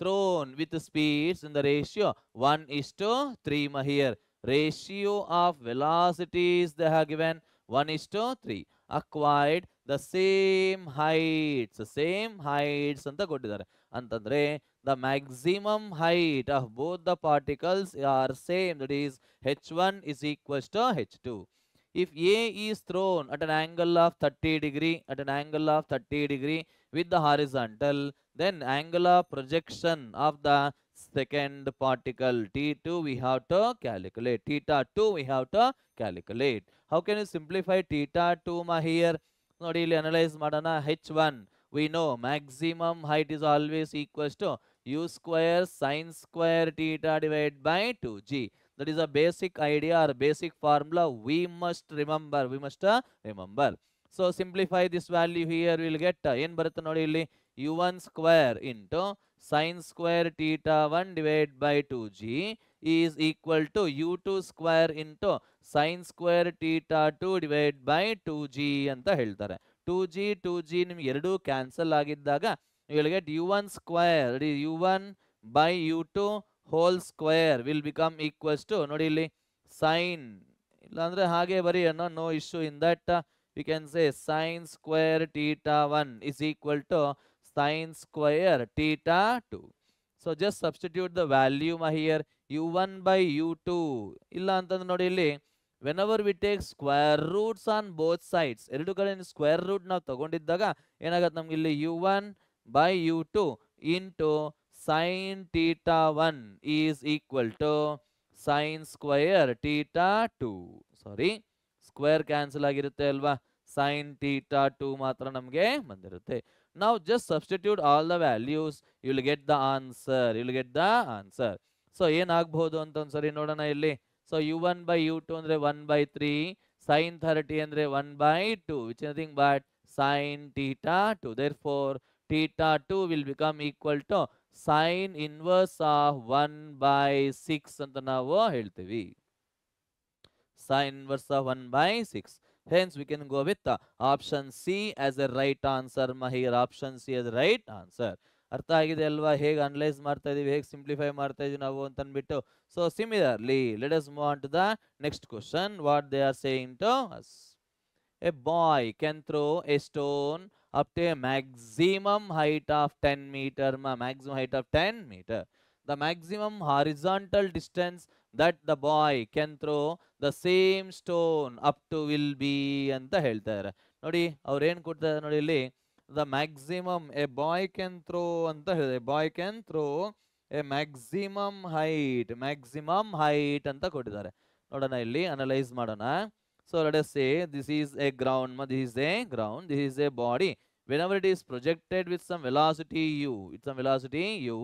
thrown with speeds in the ratio 1 is to 3 here ratio of velocities they have given 1 is to 3 acquired the same heights, same heights and the good there. Antandre, the maximum height of both the particles are same. That is, h1 is equal to h2. If A is thrown at an angle of 30 degree, at an angle of 30 degree with the horizontal, then angular projection of the second particle T2 we have to calculate. Theta 2 we have to calculate. How can you simplify theta 2 ma here? Not really analyze madana H1. We know maximum height is always equals to u square sine square theta divided by 2g. That is a basic idea or basic formula we must remember. We must uh, remember. So simplify this value here. We will get uh, n bharat nodi u1 square into sine square theta 1 divided by 2g is equal to u2 square into sine square theta 2 divided by 2g ಅಂತ ಹೇಳ್ತಾರೆ 2g 2g ನಿಮಗೆ ಎರಡೂ cancel ಆಗಿದ್ದಾಗ you will get u1 square u1 by u2 whole square will become equals to ನೋಡಿ ಇಲ್ಲಿ sin ಇಲ್ಲಾಂದ್ರೆ ಹಾಗೆ ಬರಿ ಅನ್ನೋ no issue in that we can say sin square theta 1 is equal to sin square theta 2 so just substitute the value here u1 by u2 illa nodi illi whenever we take square roots on both sides eridu kade square root na tagondiddaga enagutte namge illi u1 by u2 into sin theta 1 is equal to sin square theta 2 sorry square cancel agirutte alva sin theta 2 matra namge bandirutte Now just substitute all the values, you will get the answer, you will get the answer. So ಏನಾಗ್ಬೋದು ಅಂತ ಒಂದ್ಸರಿ ನೋಡೋಣ ಇಲ್ಲಿ so u one by u two ಅಂದರೆ one by three sine thirty ಅಂದರೆ one by two which nothing but sine theta two therefore theta two will become equal to sine inverse of one by six ಅಂತ ನಾವು ಹೇಳ್ತೀವಿ sine inverse of one by six Hence, we can go with the option C as a right answer. Mahir, option C as a right answer. ಅರ್ಥ ಆಗಿದೆ ಅಲ್ವಾ ಹೇಗೆ analyse ಮಾಡ್ತಾ ಇದೀವಿ ಹೇಗೆ ಸಿಂಪ್ಲಿಫೈ ಮಾಡ್ತಾ ಇದೀವಿ ನಾವು ಅಂತ ಅಂದ್ಬಿಟ್ಟು so similarly let us move on to the next question what they are saying to us a boy can throw a stone up to a maximum height of ten metre maximum height of ten metre the maximum horizontal distance that the boy can throw the same stone up to will be ಅಂತ ಹೇಳ್ತಾರೆ ನೋಡಿ ಅವ್ರು ಏನು ಕೊಡ್ತಾರೆ ನೋಡಿ ಇಲ್ಲಿ the maximum a boy can throw ಅಂತ ಹೇಳಿದೆ boy can throw a maximum height maximum height ಅಂತ ಕೊಟ್ಟಿದ್ದಾರೆ ನೋಡೋಣ ಇಲ್ಲಿ ಅನಲೈಸ್ ಮಾಡೋಣ so let us say this is a ground this is a ground this is a body whenever it is projected with some velocity u with some velocity u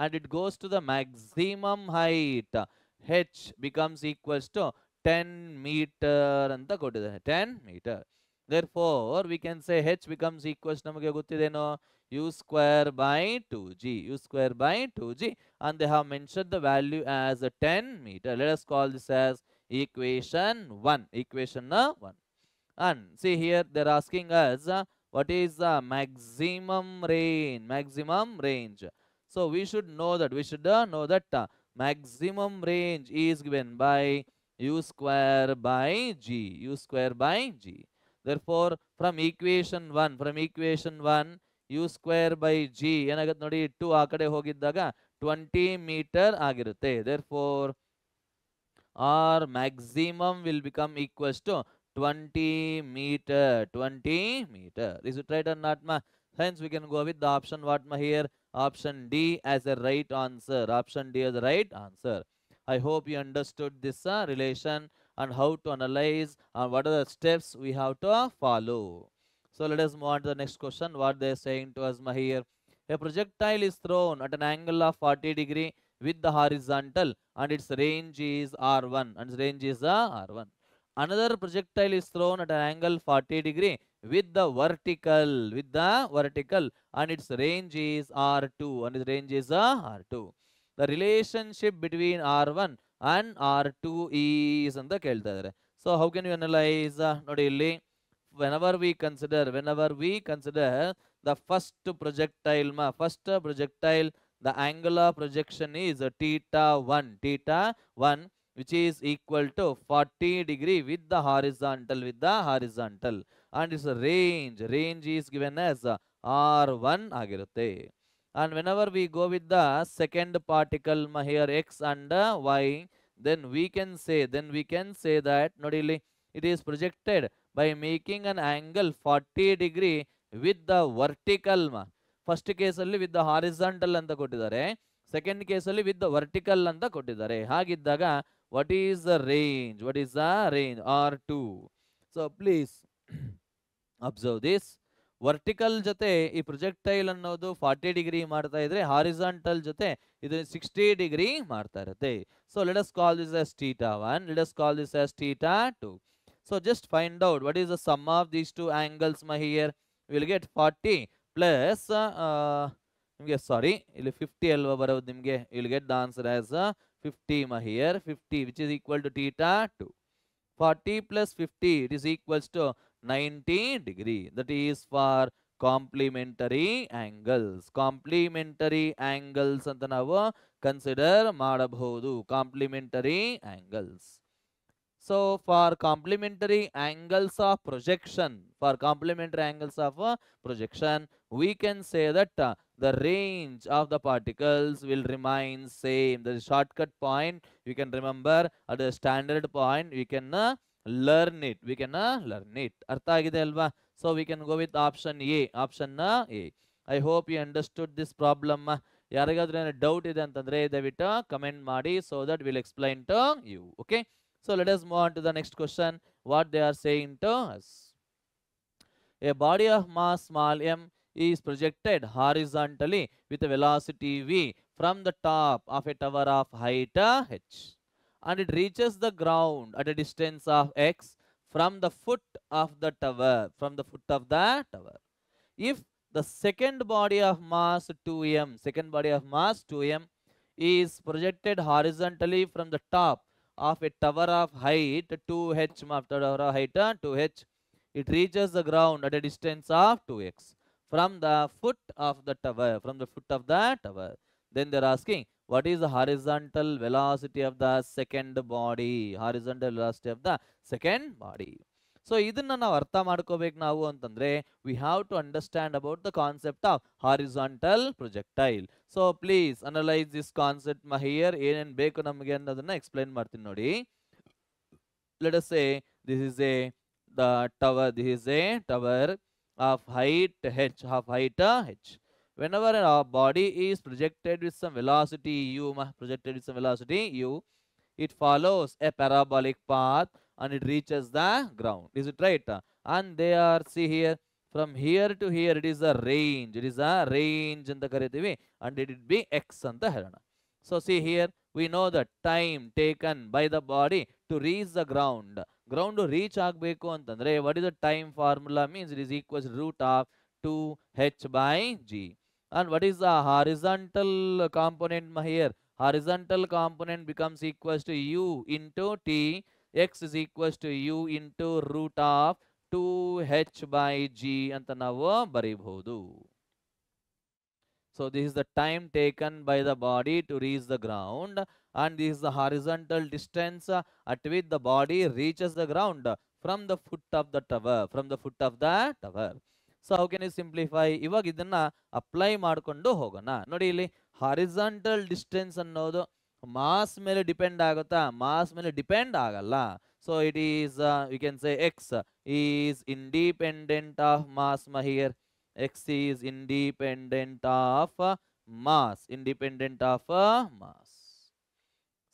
and it goes to the maximum height. H becomes equals to 10 meter and go to the 10 meter. Therefore, we can say H becomes equals to u square by 2g, u square by 2g and they have mentioned the value as 10 meter. Let us call this as equation 1, equation 1. And see here they are asking us uh, what is the maximum range, maximum range. So we should know that. We should uh, know that uh, maximum range is given by u square by g. u square by g. Therefore, from equation 1, from equation 1, u square by g, ಏನಾಗುತ್ತೆ ನೋಡಿ 2 ಆ ಕಡೆ ಹೋಗಿದ್ದಾಗ 20 meter ಆಗಿರುತ್ತೆ. Therefore, our maximum will become equals to 20 meter, 20 meter. Is it right or not, ma? Hence, we can go with the option what here? Option D as a right answer. Option D as a right answer. I hope you understood this uh, relation and how to analyze and what are the steps we have to uh, follow. So let us move on to the next question. What they are saying to us here. A projectile is thrown at an angle of 40 degree with the horizontal and its range is R1 and its range is uh, R1. Another projectile is thrown at an angle 40 degree with the vertical, with the vertical and its range is R2 and its range is uh, R2. The relationship between R1 and R2 is anta kelta idare So how can you analyze? Uh, not whenever we consider, whenever we consider the first projectile, ma, first projectile, the angle of projection is uh, theta 1, theta 1 which is equal to 40 degree with the horizontal, with the horizontal. And its range range is given as R one ಆಗಿರುತ್ತೆ and when our we go with the second particle ಮಹಿಯರ್ x and y then we can say then we can say that ನೋಡಿ ಇಲ್ಲಿ it is projected by making an angle forty degree with the vertical ಮ first ಕೇಸಲ್ಲಿ with the horizontal ಅಂತ ಕೊಟ್ಟಿದ್ದಾರೆ second ಕೇಸಲ್ಲಿ with the vertical ಅಂತ ಕೊಟ್ಟಿದ್ದಾರೆ ಹಾಗಿದ್ದಾಗ what is the range what is the range are two so please observe this vertical ಜೊತೆ ಈ ಪ್ರೊಜೆಕ್ಟೈಲ್ ಅನ್ನೋದು ಫಾರ್ಟಿ ಡಿಗ್ರಿ ಮಾಡ್ತಾ ಇದ್ರೆ ಹಾರಿಸಾಂಟಲ್ ಜೊತೆ ಇದು ಸಿಕ್ಸ್ಟಿ ಡಿಗ್ರಿ ಮಾಡ್ತಾ ಇರುತ್ತೆ so let us call this as theta one let us call this as theta two so just find out what is the sum of these two angles ಮೈ here will get forty plus ನಿಮಗೆ sorry ಇಲ್ಲಿ fifty ಅಲ್ವಾ ಬರೋದು ನಿಮಗೆ will get the answer as fifty ಮೈ here fifty which is equal to theta two forty plus fifty it is equals to 90 degree. That is for complementary angles. Complementary angles ಅಂತ will consider ಮಾಡಬಹುದು. Complementary angles. So for complementary angles of projection, for complementary angles of uh, projection, we can say that uh, the range of the particles will remain same. The shortcut point you can remember at the standard point we can uh, learn it we can learn it ಅರ್ಥ ಆಗಿದೆ ಅಲ್ವಾ so we can go with option A option A I hope you understood this problem ಯಾರಿಗಾದ್ರೂ ಏನೋ ಡೌಟ್ ಇದೆ ಅಂತಂದ್ರೆ ದಯವಿಟ್ಟು comment uh, ಮಾಡಿ so that will explain to you okay so let us move to the next question what they are saying to us a body of mass small m is projected horizontally with velocity V from the top of a tower of height h and it reaches the ground at a distance of x from the foot of the tower, from the foot of the tower. If the second body of mass 2m, second body of mass 2m is projected horizontally from the top of a tower of height 2h, tower of height 2h, it reaches the ground at a distance of 2x from the foot of the tower, from the foot of the tower. Then they're asking what is the horizontal of the second body body horizontal velocity of the second so ಇದನ್ನ ನಾವು ಅರ್ಥ ಮಾಡ್ಕೋಬೇಕು ನಾವು ಅಂತಂದ್ರೆ we have to understand about the concept of horizontal projectile so please analyse this concept ಮಹಿಯರ್ ಏನೇನು ಬೇಕು ನಮಗೆ ಅನ್ನೋದನ್ನ ಎಕ್ಸ್ಪ್ಲೈನ್ ಮಾಡ್ತೀನಿ ನೋಡಿ let a this is a the tower this is a tower of height h of height h whenever a body is projected with some velocity u projected with some velocity u it follows a parabolic path and it reaches the ground is it right and they are see here from here to here it is a range it is a range the ಕರೀತೀವಿ and it would be x And the herana. so see here we know the time taken by the body to reach the ground ground to reach ಆಗಬೇಕು ಅಂತಂದ್ರೆ what is the time formula means it is equal to root of 2h by g and what is the horizontal component here? Horizontal component becomes equals to u into t. x is equals to u into root of 2h by g ಅಂತ ನಾವು ಬರೀಬಹುದು So this is the time taken by the body to reach the ground and this is the horizontal distance at which the body reaches the ground from the foot of the tower, from the foot of the tower. So how can you simplify ಇವಾಗ ಇದನ್ನ apply ಮಾಡಿಕೊಂಡು ಹೋಗೋಣ ನೋಡಿ ಇಲ್ಲಿ horizontal distance ಅನ್ನೋದು mass ಮೇಲೆ depend ಆಗುತ್ತಾ mass ಮೇಲೆ ಡಿಪೆಂಡ್ ಆಗಲ್ಲ so it is you can say x is independent of mass ಮಹಿಯರ್ x is independent of mass independent of mass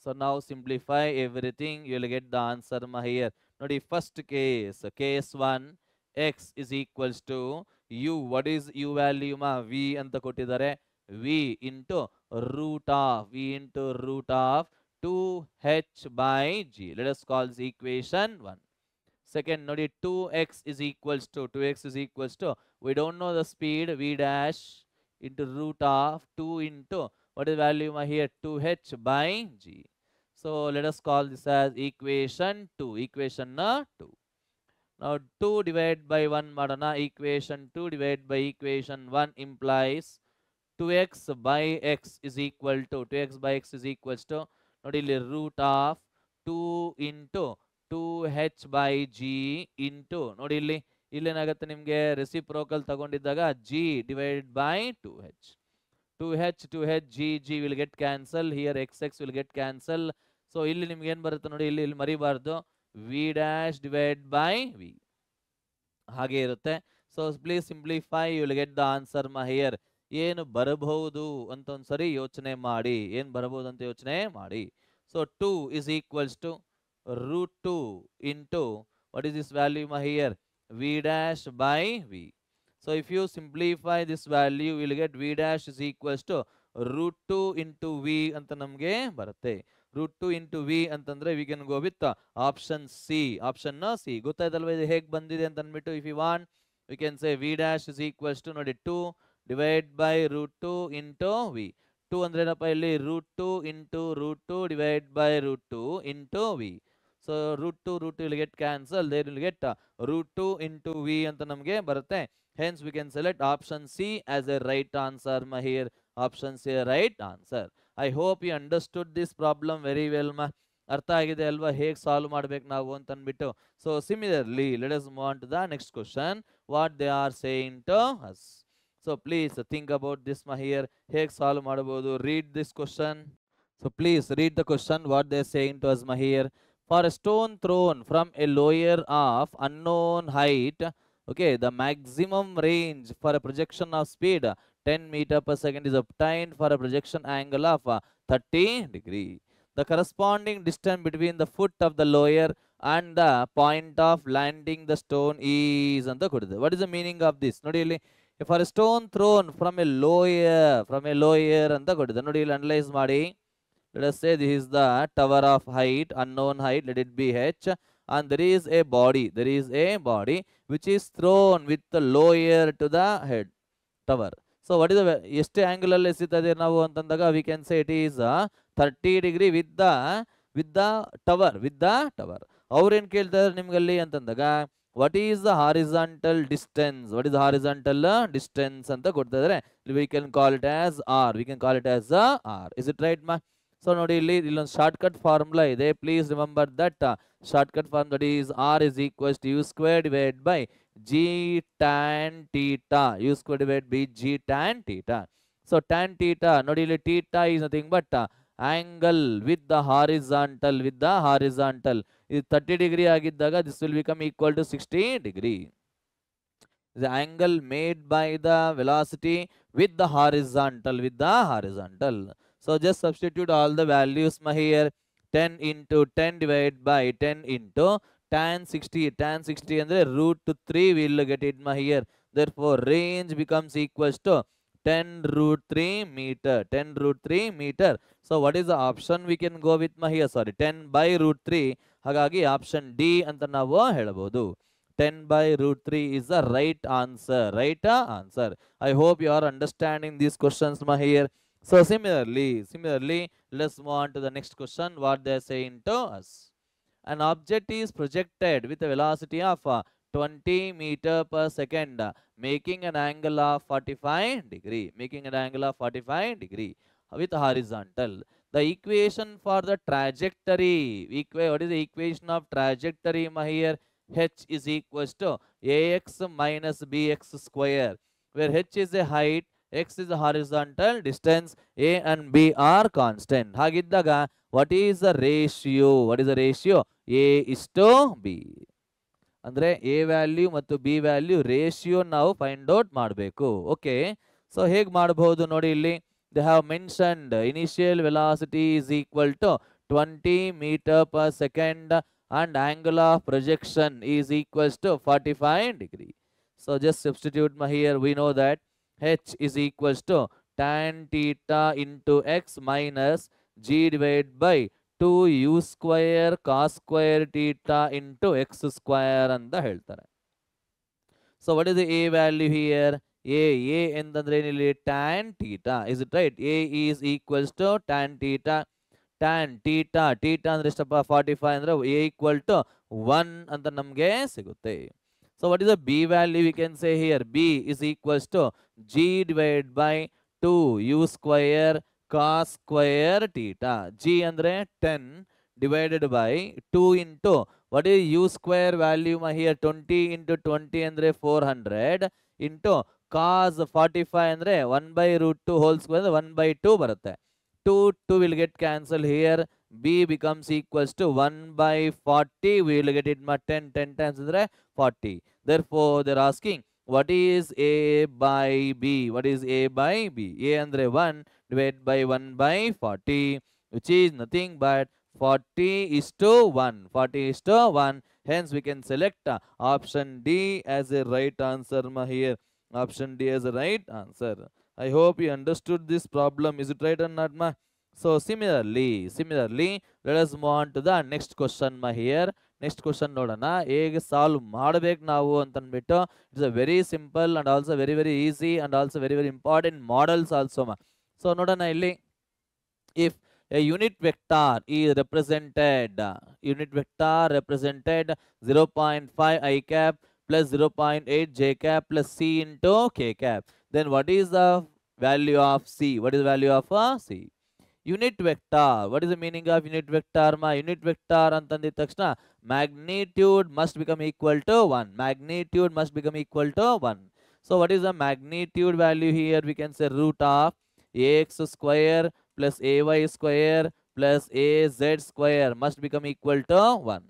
so ನಾವು simplify everything you will get the answer ಮಹಿಯರ್ ನೋಡಿ first case case one x is equals to u. What is u value ma? v and the kotidare? v into root of v into root of 2h by g. Let us call this equation 1. Second, nodi 2x is equals to 2x is equals to we don't know the speed v dash into root of 2 into what is value ma here 2h by g. So let us call this as equation 2, equation 2. ನಾವು two divide by one ಮಾಡೋಣ equation two divide by equation one implies two x by x is equal to two x by x is equals to ನೋಡಿ ಇಲ್ಲಿ root of two into two h by g into ನೋಡಿ ಇಲ್ಲಿ ಇಲ್ಲೇನಾಗುತ್ತೆ ನಿಮಗೆ reciprocal ತಗೊಂಡಿದ್ದಾಗ g divide by two h two h two h g g will get cancel here x x will get cancel so ಇಲ್ಲಿ ನಿಮ್ಗೆ ಏನು ಬರುತ್ತೆ ನೋಡಿ ಇಲ್ಲಿ ಇಲ್ಲಿ ಮರಿಬಾರ್ದು v dash divide by v ಹಾಗೆ ಇರುತ್ತೆ so please simplify will get the answer ಮ ಹಿಯರ್ ಏನು ಬರಬಹುದು ಅಂತ ಒಂದ್ಸರಿ ಯೋಚನೆ ಮಾಡಿ ಏನು ಬರಬಹುದು ಅಂತ ಯೋಚನೆ ಮಾಡಿ so two is equals to root two into what is this value my here v dash by v so if you simplify this value will get v dash is equals to root two into v ಅಂತ ನಮಗೆ ಬರುತ್ತೆ root two into v ಅಂತಂದ್ರೆ we can go with option C option ನ C ಗೊತ್ತಾಯ್ತಲ್ವ ಇದು ಹೇಗೆ ಬಂದಿದೆ ಅಂತ ಅಂದ್ಬಿಟ್ಟು if you want we can say v dash is equals to ನೋಡಿ two divide by root two into v two ಅಂದ್ರೆ ಏನಪ್ಪ ಇಲ್ಲಿ root two into root two divide by root two into v so root two root will get cancel there will get root two into v ಅಂತ ನಮಗೆ ಬರುತ್ತೆ hence we can select option C as a right answer ಮಹಿರ್ option C right answer I hope you understood this problem very well ಮ ಅರ್ಥ ಆಗಿದೆ ಅಲ್ವಾ ಹೇಗೆ solve ಮಾಡ್ಬೇಕು ನಾವು ಅಂತ ಅಂದ್ಬಿಟ್ಟು so similarly let us want the next question what they are saying to us so please think about this ಮ ಹಿಯರ್ ಹೇಗೆ ಸಾಲ್ವ್ ಮಾಡ್ಬೋದು read this question so please read the question what they saying to us ಮ here for a stone thrown from a lower of unknown height okay the maximum range for a projection of speed 10 meter per second is obtained for a projection angle of uh, 30 degree. The corresponding distance between the foot of the lawyer and the point of landing the stone is ಅಂತ What is the meaning of this? Not really. ನೋಡಿ ಇಲ್ಲಿ for a stone thrown from a lower from a lower ಅಂತ ಕೊಟ್ಟಿದೆ ನೋಡಿ really, analyse ಮಾಡಿ let us say this is the tower of height unknown height let it be h and there is a body there is a body which is thrown with the lower to the head tower so what is ಎಷ್ಟು ಆ್ಯಂಗಲಲ್ಲಿ ಎಸಿತದೆ ನಾವು ಅಂತಂದಾಗ we can say it is thirty degree with the with the tower with the tower ಅವ್ರೇನು ಕೇಳ್ತಾರೆ ನಿಮ್ಗಲ್ಲಿ ಅಂತಂದಾಗ what is the horizontal distance what is horizontal distance ಅಂತ ಕೊಡ್ತಾ ಇದ್ದಾರೆ we can call it as R we can call it as R is it right ಮಾ so ನೋಡಿ ಇಲ್ಲಿ ಇಲ್ಲೊಂದು ಶಾರ್ಟ್ ಕಟ್ ಫಾರ್ಮುಲಾ ಇದೆ please remember that short shortcut form that is R is equals to u square divide by g tan theta. U square divided by g tan theta. So tan theta, not only theta is nothing but uh, angle with the horizontal, with the horizontal. Is 30 degree agiddaga, this will become equal to 60 degree. The angle made by the velocity with the horizontal, with the horizontal. So just substitute all the values here. 10 into 10 divided by 10 into tan 60 tan 60 and root to 3 will get it mahir. therefore range becomes equals to 10 root 3 meter 10 root 3 meter so what is the option we can go with mahir? sorry 10 by root 3 hagagi option d and the navo 10 by root 3 is the right answer right answer i hope you are understanding these questions mahir. so similarly similarly let's move on to the next question what they are saying to us an object is projected with a velocity of uh, 20 meter per second making an angle of 45 degree making an angle of 45 degree with horizontal the equation for the trajectory equa what is the equation of trajectory my here h is equals to ax minus bx square where h is a height x is the horizontal distance a and b are constant ಹಾಗಿದ್ದಾಗ what is the ratio what is the ratio a is to b ಅಂದ್ರೆ a value ಮತ್ತು b value ratio ನಾವು find out ಮಾಡಬೇಕು Okay? So, ಹೇಗೆ ಮಾಡಬಹುದು ನೋಡಿ ಇಲ್ಲಿ they have mentioned initial velocity is equal to 20 meter per second and angle of projection is equals to 45 degree. So just substitute here we know that h is equals to tan theta into x minus g divided by 2 u square cos square theta into x square and the heltare. So what is the a value here? a, a in the drain tan theta, is it right? a is equals to tan theta, tan theta, theta and the rest 45 and a equal to 1 and the num guess. So what is the B value we can say here? B is equals to G divided by 2 U square cos square theta. G andre 10 divided by 2 into what is U square value here 20 into 20 andre 400 into cos 45 andre 1 by root 2 whole square 1 by 2 ಬರುತ್ತೆ 2 2 will get cancelled here b becomes equals to 1 by 40 we will get it 10 10 times 40 therefore they're asking what is a by b what is a by b a andre 1 divided by 1 by 40 which is nothing but 40 is to 1 40 is to 1 hence we can select uh, option d as a right answer ma here option d as a right answer i hope you understood this problem is it right or not ma so similarly, similarly, let us move on to the next question here. Next question nodana egg solve madbek navu antan bitto. It's a very simple and also very very easy and also very very important models also ma. So nodana illi if a unit vector is represented, unit vector represented 0.5 i cap plus 0.8 j cap plus c into k cap. Then what is the value of c? What is the value of uh, c? Unit vector what is the meaning of unit vector ಮಾ unit vector ಅಂತಂದಿದ ತಕ್ಷಣ magnitude must become equal to one magnitude must become equal to one so what is the magnitude value here we can say root of a x square plus a y square plus a z square must become equal to one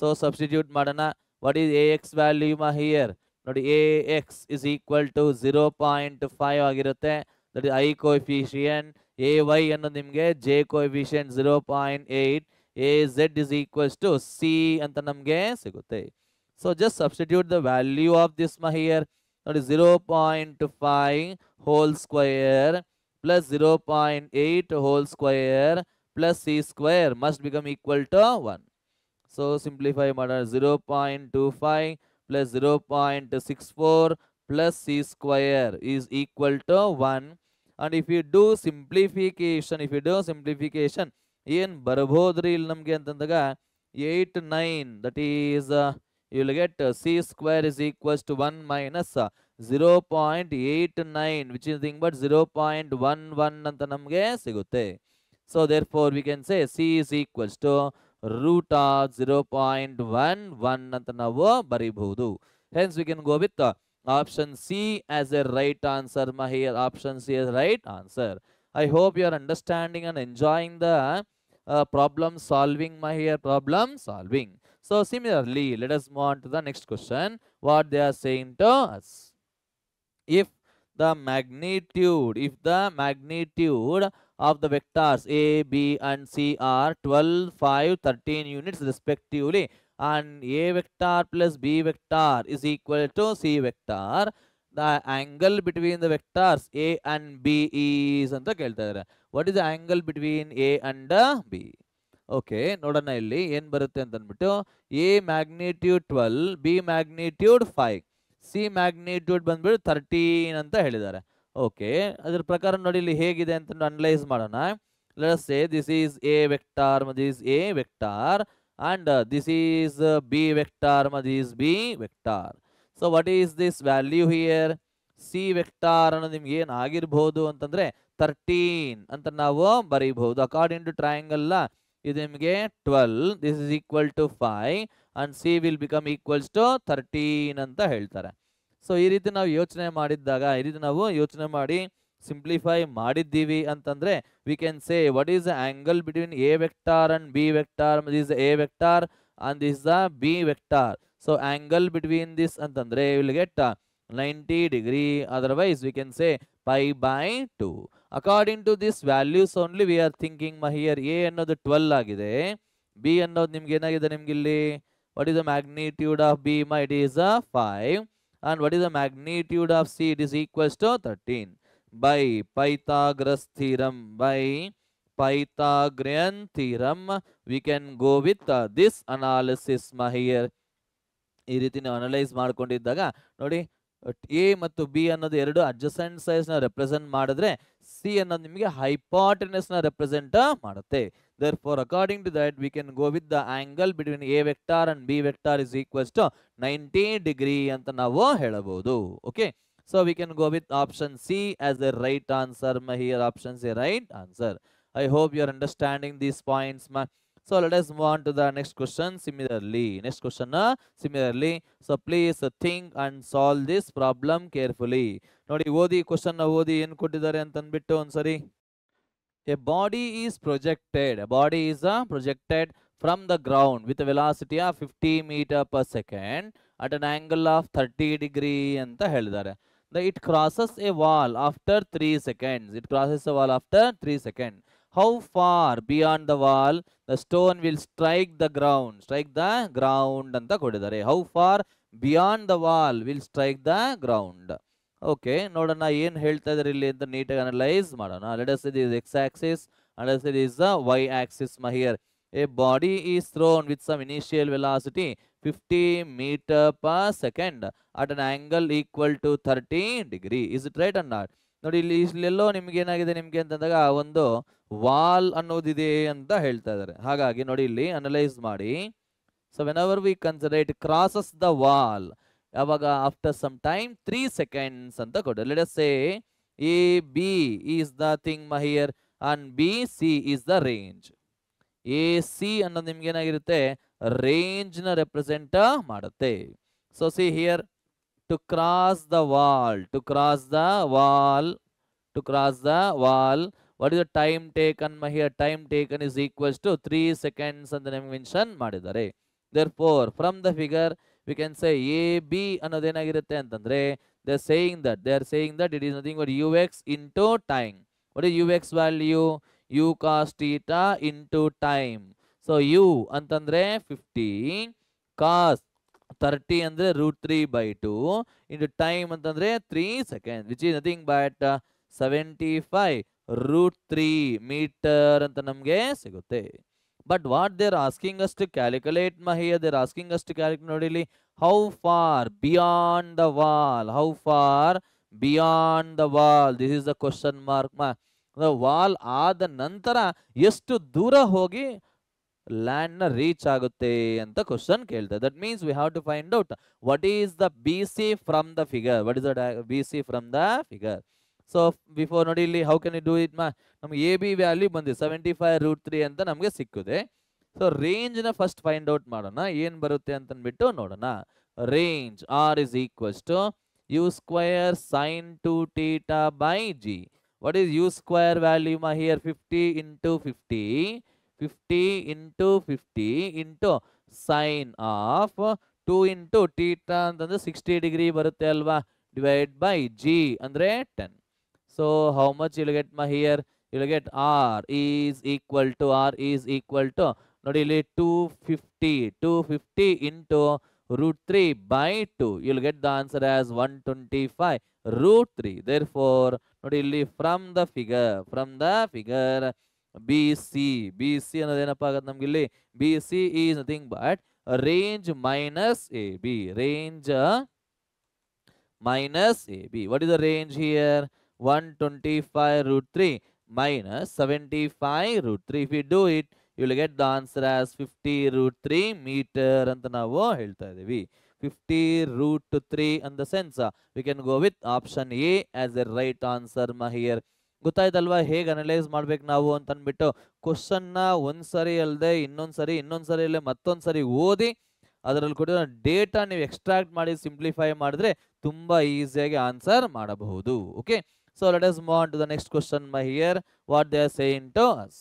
so substitute ಮಾಡೋಣ what is a x value ಮಾ here ನೋಡಿ A X is equal to zero point five ಆಗಿರುತ್ತೆ that is i coefficient a y ಅನ್ನೋದು ನಿಮಗೆ j coefficient zero point eight a z is equals to c ಅಂತ ನಮಗೆ ಸಿಗುತ್ತೆ so just substitute the value of this ಮಹಿಯರ್ ನೋಡಿ zero point five whole square plus zero point eight whole square plus c square must become equal to one so simplify ಮಾಡೋಣ zero point two five plus zero point six four plus c square is equal to one and if you do simplification if you do simplification ಏನು ಬರ್ಬೋದ್ರಿ ಇಲ್ಲಿ ನಮಗೆ ಅಂತಂದಾಗ eight nine that is you will get c square is equals to one minus zero point eight nine which is thing but zero point one one ಅಂತ ನಮಗೆ ಸಿಗುತ್ತೆ so therefore we can say c is equals to root of zero point one one ಅಂತ ನಾವು ಬರೀಬಹುದು hence we can go with Option C as a right answer, Mahir. Option C is right answer. I hope you are understanding and enjoying the uh, problem solving, Mahir. Problem solving. So similarly, let us move on to the next question. What they are saying to us? If the magnitude, if the magnitude of the vectors A, B and C are 12, 5, 13 units respectively and A vector plus B vector is equal to C vector, the angle between the vectors A and B is and the What is the angle between A and B? Okay, nodana illi n barutte A magnitude 12, B magnitude 5, C magnitude 13 and anta helidare. Okay, adar prakaram nodi illi hegide analyze madana. Let us say this is A vector, this is A vector. and this is b vector b vector this is b vector so what is this value here ಅನ್ನೋದು ನಿಮ್ಗೆ ಏನು ಆಗಿರ್ಬೋದು ಅಂತಂದ್ರೆ thirteen ಅಂತ ನಾವು ಬರೀಬಹುದು according to triangle ಇದು ನಿಮಗೆ twelve this is equal to five and c will become equals to thirteen ಅಂತ ಹೇಳ್ತಾರೆ ಸೊ ಈ ರೀತಿ ನಾವು ಯೋಚನೆ ಮಾಡಿದ್ದಾಗ ಈ ರೀತಿ ನಾವು ಯೋಚನೆ ಮಾಡಿ ಸಿಂಪ್ಲಿಫೈ ಮಾಡಿದ್ದೀವಿ ಅಂತಂದರೆ we can say what is the angle between a vector and b vector this a vector and this the b vector so angle between this ಅಂತಂದ್ರೆ will get ninety degree otherwise we can say pi by two according to this values only we are thinking ಮೈ here a ಅನ್ನೋದು twelve ಆಗಿದೆ b ಅನ್ನೋದು ನಿಮ್ಗೆ ಏನಾಗಿದೆ ನಿಮ್ಗೆ ಇಲ್ಲಿ what is the magnitude of b ಮೈ it is a five and what is the magnitude of c it is equals to thirteen by Pythagoras theorem by by Pythagorean theorem we can go with uh, ಈ ರೀತಿ ನೀವು analyse ಮಾಡ್ಕೊಂಡಿದ್ದಾಗ ನೋಡಿ A ಮತ್ತು b ಅನ್ನೋದು ಎರಡು adjacent ಸೈಜ್ ನ represent ಮಾಡಿದ್ರೆ ಸಿ ಅನ್ನೋದು ನಿಮಗೆ ಹೈಪಾಟೆನಸ್ ನ ರೆಪ್ರೆಸೆಂಟ್ ಮಾಡುತ್ತೆ therefore according to that we can go with the angle between a vector and B vector is equals to ninety degree ಅಂತ ನಾವು ಹೇಳಬಹುದು okay So we can go with option C as the right answer. Here option C, right answer. I hope you are understanding these points. So let us move on to the next question similarly. Next question na uh, similarly. So please think and solve this problem carefully. Nodi odi question odi ಏನು ಕೊಟ್ಟಿದ್ದಾರೆ ಅಂತ ಅಂದ್ಬಿಟ್ಟು ಒಂದ್ಸರಿ a body is projected body is projected from the ground with a velocity of 50 meter per second at an angle of 30 degree ಅಂತ there. it crosses a wall after 3 seconds it crosses a wall after 3 seconds how far beyond the wall the stone will strike the ground strike the ground anta kodidare how far beyond the wall will strike the ground okay nodana yen helta idare illi anta neat analyze madona let us see this x axis and let us see this y axis ma here a body is thrown with some initial velocity 50 meter per second at an angle equal to 30 degree is it right or not ನೋಡಿ ಇಲ್ಲಿ ಇಲ್ಲೆಲ್ಲೋ ನಿಮ್ಗೆ ಏನಾಗಿದೆ ನಿಮ್ಗೆ ಅಂತಂದಾಗ ಒಂದು wall ಅನ್ನೋದಿದೆ ಅಂತ ಹೇಳ್ತಾ ಇದ್ದಾರೆ ಹಾಗಾಗಿ ನೋಡಿ ಇಲ್ಲಿ ಅನಲೈಸ್ ಮಾಡಿ so when our we consider it crosses the wall ಯಾವಾಗ after some time three seconds ಅಂತ ಕೊಡು let say A b is the thing ಮಹಿಯರ್ and b c is the range a c ಅನ್ನೋದು ನಿಮ್ಗೆ ಏನಾಗಿರುತ್ತೆ ರೇಂಜ್ ನ represent ಮಾಡುತ್ತೆ so see here to cross the wall to cross the wall to cross the wall what is the time taken ಮೈ here time taken is equals to three seconds ಅಂತ ನಿಮ್ಗೆ mention ಮಾಡಿದ್ದಾರೆ therefore from the figure we can say A B ಅನ್ನೋದೇನಾಗಿರುತ್ತೆ ಅಂತಂದ್ರೆ they are saying that they are saying that it is nothing what u x into time what is u x value u cos theta into time. So, u antandre 50 cos 30 andre root 3 by 2 into time antandre 3 seconds which is nothing but uh, 75 root 3 meter antanamge segute. But what they are asking us to calculate mahiya they are asking us to calculate how far beyond the wall how far beyond the wall this is the question mark mahiya. ವಾಲ್ ಆದ ನಂತರ ಎಷ್ಟು ದೂರ ಹೋಗಿ land ನ reach ಆಗುತ್ತೆ ಅಂತ question ಕೇಳ್ತದೆ that means we have to find out what is the B C from the figure what is the B C from the figure so before ನೋಡಿ ಇಲ್ಲಿ how can you do it ಮಾ ನಮ್ಗೆ A B value ಬಂದಿದೆ seventy five root three ಅಂತ ನಮಗೆ ಸಿಕ್ಕಿದೆ so ರೇಂಜ್ನ first find out ಮಾಡೋಣ ಏನು ಬರುತ್ತೆ ಅಂತಂದ್ಬಿಟ್ಟು ನೋಡೋಣ range R is equals to u square sine two theta by G what is u square value ma here 50 into 50 50 into 50 into sine of 2 into theta the 60 degree ಬರುತ್ತೆ ಅಲ್ವಾ divide by g ಅಂದ್ರೆ 10 so how much you'll get ma here you'll get r is equal to r is equal to Not really 250 250 into root 3 by 2 you'll get the answer as 125 root 3 therefore not only from the figure from the figure bc bc bc is nothing but range minus ab range minus ab what is the range here 125 root 3 minus 75 root 3 if we do it you will get the answer as fifty root three metre ಅಂತ ನಾವು ಹೇಳ್ತಾ ಇದ್ದೀವಿ fifty root three in the sense we can go with option A as a right answer ಮಹಿಯರ್ ಗೊತ್ತಾಯ್ತಲ್ವಾ ಹೇಗೆ analyse ಮಾಡ್ಬೇಕು ನಾವು ಅಂತ ಅಂದ್ಬಿಟ್ಟು ಕ್ವಶನ್ನ ಒಂದ್ಸರಿ ಅಲ್ಲದೆ ಇನ್ನೊಂದ್ಸರಿ ಇನ್ನೊಂದ್ಸರಿ ಅಲ್ಲದೆ ಮತ್ತೊಂದ್ಸರಿ ಓದಿ ಅದರಲ್ಲಿ ಕೊಟ್ಟಿರೋ ಡೇಟಾ ನೀವು ಎಕ್ಸ್ಟ್ರಾಕ್ಟ್ ಮಾಡಿ ಸಿಂಪ್ಲಿಫೈ ಮಾಡಿದ್ರೆ ತುಂಬ ಈಸಿಯಾಗಿ ಆನ್ಸರ್ ಮಾಡಬಹುದು okay so let us move on to the next question my hear what they are saying to us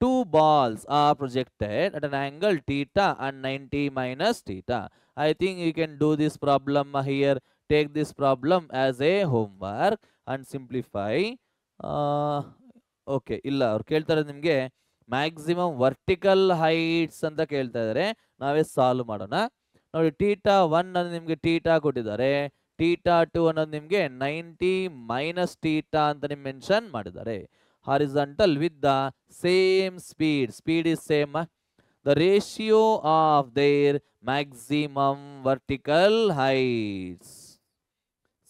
two balls are projected at an angle theta and 90 minus theta. I think you can do this problem here. Take this problem as a homework and simplify. Uh, okay, illa or keltara nimge maximum vertical heights anta keltadare nave solve madona. Nodi theta 1 anna nimge theta kodidare, theta 2 anna nimge 90 minus theta anta ni mention madidare. horizontal with the same speed. Speed is same. Ah? The ratio of their maximum vertical heights.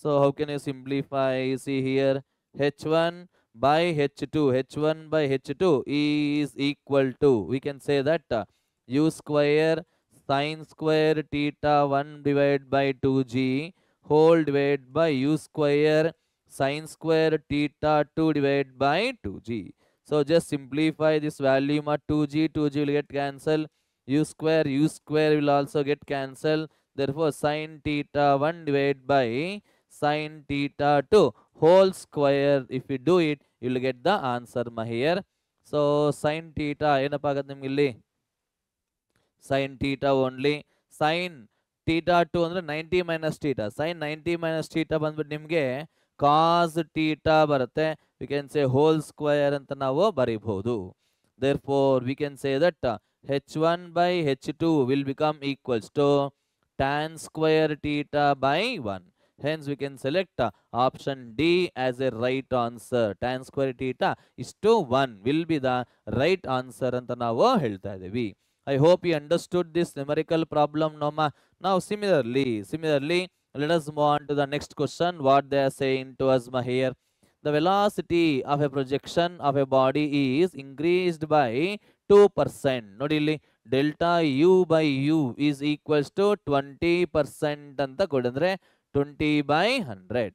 So how can you simplify? See here h1 by h2. h1 by h2 is equal to, we can say that uh, u square sine square theta 1 divided by 2g whole divided by u square sin square theta 2 divided by 2g. So just simplify this value at 2g, 2g will get cancelled. u square, u square will also get cancelled. Therefore sin theta 1 divided by sin theta 2 whole square if you do it you will get the answer ma here so sin theta ena ಆಗುತ್ತೆ ನಿಮ್ಗೆ ಇಲ್ಲಿ sin theta only sin theta 2 ಅಂದ್ರೆ 90 minus theta sin 90 minus theta ಬಂದ್ಬಿಟ್ಟು nimge. cos theta barate we can say whole square anta ನಾವು baribodu therefore we can say that h1 by h2 will become equals to tan square theta by 1 hence we can select uh, option D as a right answer tan square theta is to 1 will be the right answer anta ನಾವು helta idivi I hope you understood this numerical problem Noma now similarly similarly Let us move on to the next question. What they are saying to us here. The velocity of a projection of a body is increased by 2%. illi delta U by U is equals to 20% anta kodandre 20 by 100.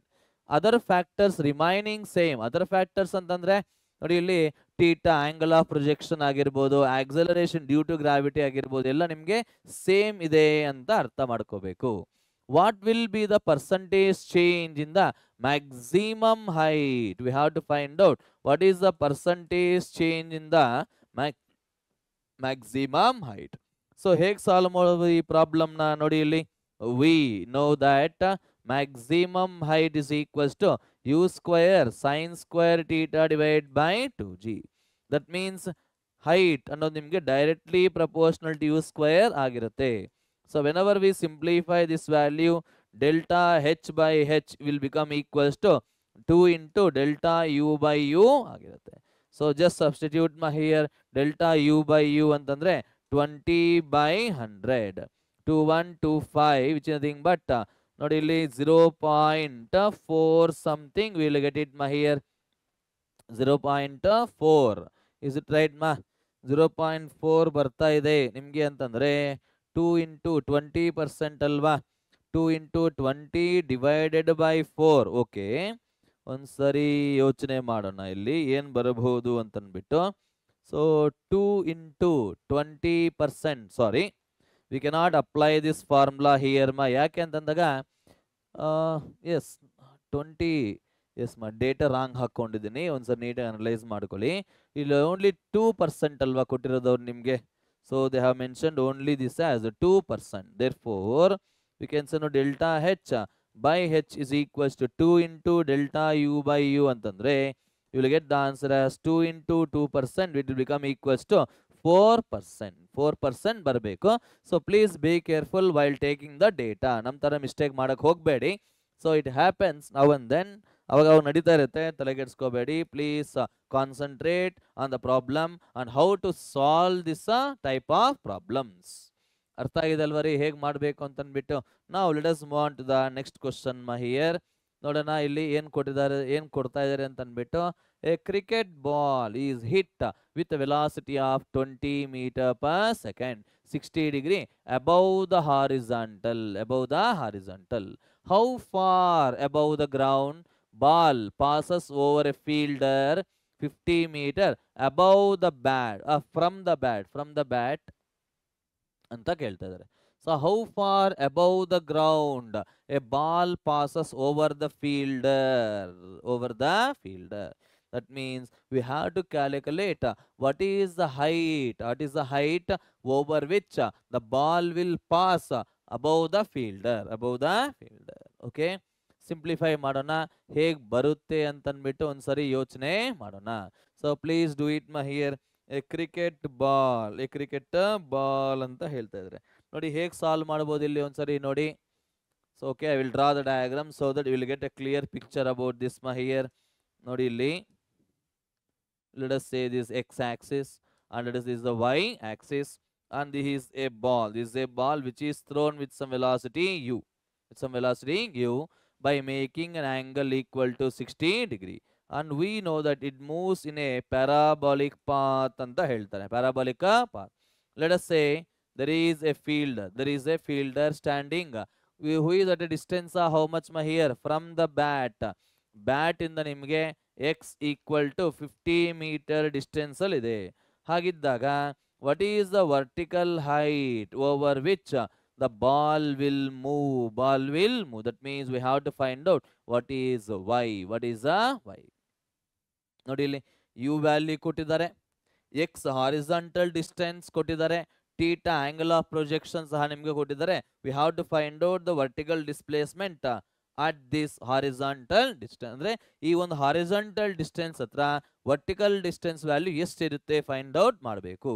Other factors remaining same. Other factors antandre ನೋಡಿ ಇಲ್ಲಿ theta angle of projection ಆಗಿರ್ಬೋದು acceleration due to gravity ಆಗಿರ್ಬೋದು ಎಲ್ಲ ನಿಮಗೆ same ಇದೆ ಅಂತ ಅರ್ಥ ಮಾಡ್ಕೋಬೇಕು what will be the percentage change in the maximum height? We have to find out what is the percentage change in the ma maximum height. So, ಹೇಗೆ solve ಮಾಡೋದು problem ಪ್ರಾಬ್ಲಮ್ನ ನೋಡಿ ಇಲ್ಲಿ we know maximum height is equal to u square sine square theta divided by 2g. That means height ಅನ್ನೋದು directly proportional to u square square ಆಗಿರುತ್ತೆ So whenever we simplify this value, delta h by h will become equals to 2 into delta u by u. So just substitute here delta u by u antandre 20 by 100. 2125 which is nothing but uh, ನೋಡಿ 0.4 something, point four something will here, 0.4. Is it right? 0.4 four is it right two into twenty percent ಅಲ್ವಾ two into twenty divided by four okay ಒಂದ್ಸರಿ ಯೋಚನೆ ಮಾಡೋಣ ಇಲ್ಲಿ ಏನು ಬರಬಹುದು ಅಂತನ್ಬಿಟ್ಟು so two into twenty percent sorry we cannot apply this formula here ಮಾ ಯಾಕೆ ಅಂತಂದಾಗ ಎಸ್ ಟ್ವೆಂಟಿ ಎಸ್ ಮಾ ಡೇಟಾ ರಾಂಗ್ ಹಾಕ್ಕೊಂಡಿದ್ದೀನಿ ಒಂದ್ಸರಿ ನೀಟಾಗಿ ಅನಲೈಸ್ ಮಾಡ್ಕೊಳ್ಳಿ ಇಲ್ಲಿ ಓನ್ಲಿ ಟೂ ಪರ್ಸೆಂಟ್ ಅಲ್ವಾ ಕೊಟ್ಟಿರೋದವ್ರು ನಿಮಗೆ So they have mentioned only this as 2%. Therefore, we can say no delta H uh, by H is equals to 2 into delta U by U antandre. You will get the answer as 2 into 2%, which will become equals to 4%. 4% percent barbeko. So please be careful while taking the data. ನಮ್ಮ mistake mistake ಮಾಡೋಕ್ಕೆ So it happens now and then. ಅವಾಗ ಅವು ನಡೀತಾ ಇರುತ್ತೆ ತಲೆಗೆಡ್ಸ್ಕೋಬೇಡಿ please concentrate on the problem and how to solve this type of problems ಅರ್ಥ ಆಗಿದೆ ಅಲ್ವ ರೀ ಹೇಗೆ ಮಾಡಬೇಕು ಅಂತಂದ್ಬಿಟ್ಟು ನಾವು let us move the next question here ನೋಡೋಣ ಇಲ್ಲಿ ಏನು ಕೊಟ್ಟಿದ್ದಾರೆ ಏನು ಕೊಡ್ತಾ ಇದ್ದಾರೆ ಅಂತ a cricket ball is hit with velocity of twenty metre per second sixty degree above the horizontal above the horizontal how far above the ground ball passes over a fielder 50 meter above the bat uh, from the bat from the bat And anta kelthidare so how far above the ground a ball passes over the fielder over the fielder that means we have to calculate what is the height what is the height over which the ball will pass above the fielder above the fielder okay simplify ಮಾಡೋಣ ಹೇಗೆ ಬರುತ್ತೆ ಅಂತನ್ಬಿಟ್ಟು ಒಂದ್ಸರಿ ಯೋಚನೆ ಮಾಡೋಣ so please do it my here a cricket ball a cricket ball ಅಂತ ಹೇಳ್ತಾ ಇದ್ದಾರೆ ನೋಡಿ ಹೇಗೆ ಸಾಲ್ವ್ ಮಾಡ್ಬೋದು ಇಲ್ಲಿ ಒಂದ್ಸರಿ ನೋಡಿ so okay I will draw the diagram so that will get a clear picture about this ಮೈ ಹಿಯರ್ ನೋಡಿ ಇಲ್ಲಿ let say this x axis and and it is this is the y axis and a ball a ball this is a ball which is thrown with some by making an angle equal to 16 degree. And we know that it moves in a parabolic path anta heltare. Parabolic path. Let us say there is a field. There is a fielder standing. We, who is at a distance of how much ma here? From the bat. Bat ಇಂದ ನಿಮಗೆ x x equal to 50 meter distance. What is the vertical height over which... the ball will move. Ball will move. That means we have to find out what is y. What is the y? ನೋಡಿ ಇಲ್ಲಿ u value ಕೊಟ್ಟಿದ್ದಾರೆ x horizontal distance ಕೊಟ್ಟಿದ್ದಾರೆ theta angle of projection ಸಹ ನಿಮಗೆ ಕೊಟ್ಟಿದ್ದಾರೆ we have to find out the vertical displacement at this horizontal distance ಅಂದರೆ ಈ ಒಂದು ಹಾರಿಸಾಂಟಲ್ ಡಿಸ್ಟೆನ್ಸ್ ಹತ್ರ ವರ್ಟಿಕಲ್ ಡಿಸ್ಟೆನ್ಸ್ ವ್ಯಾಲ್ಯೂ ಎಷ್ಟಿರುತ್ತೆ ಫೈಂಡ್ ಔಟ್ ಮಾಡಬೇಕು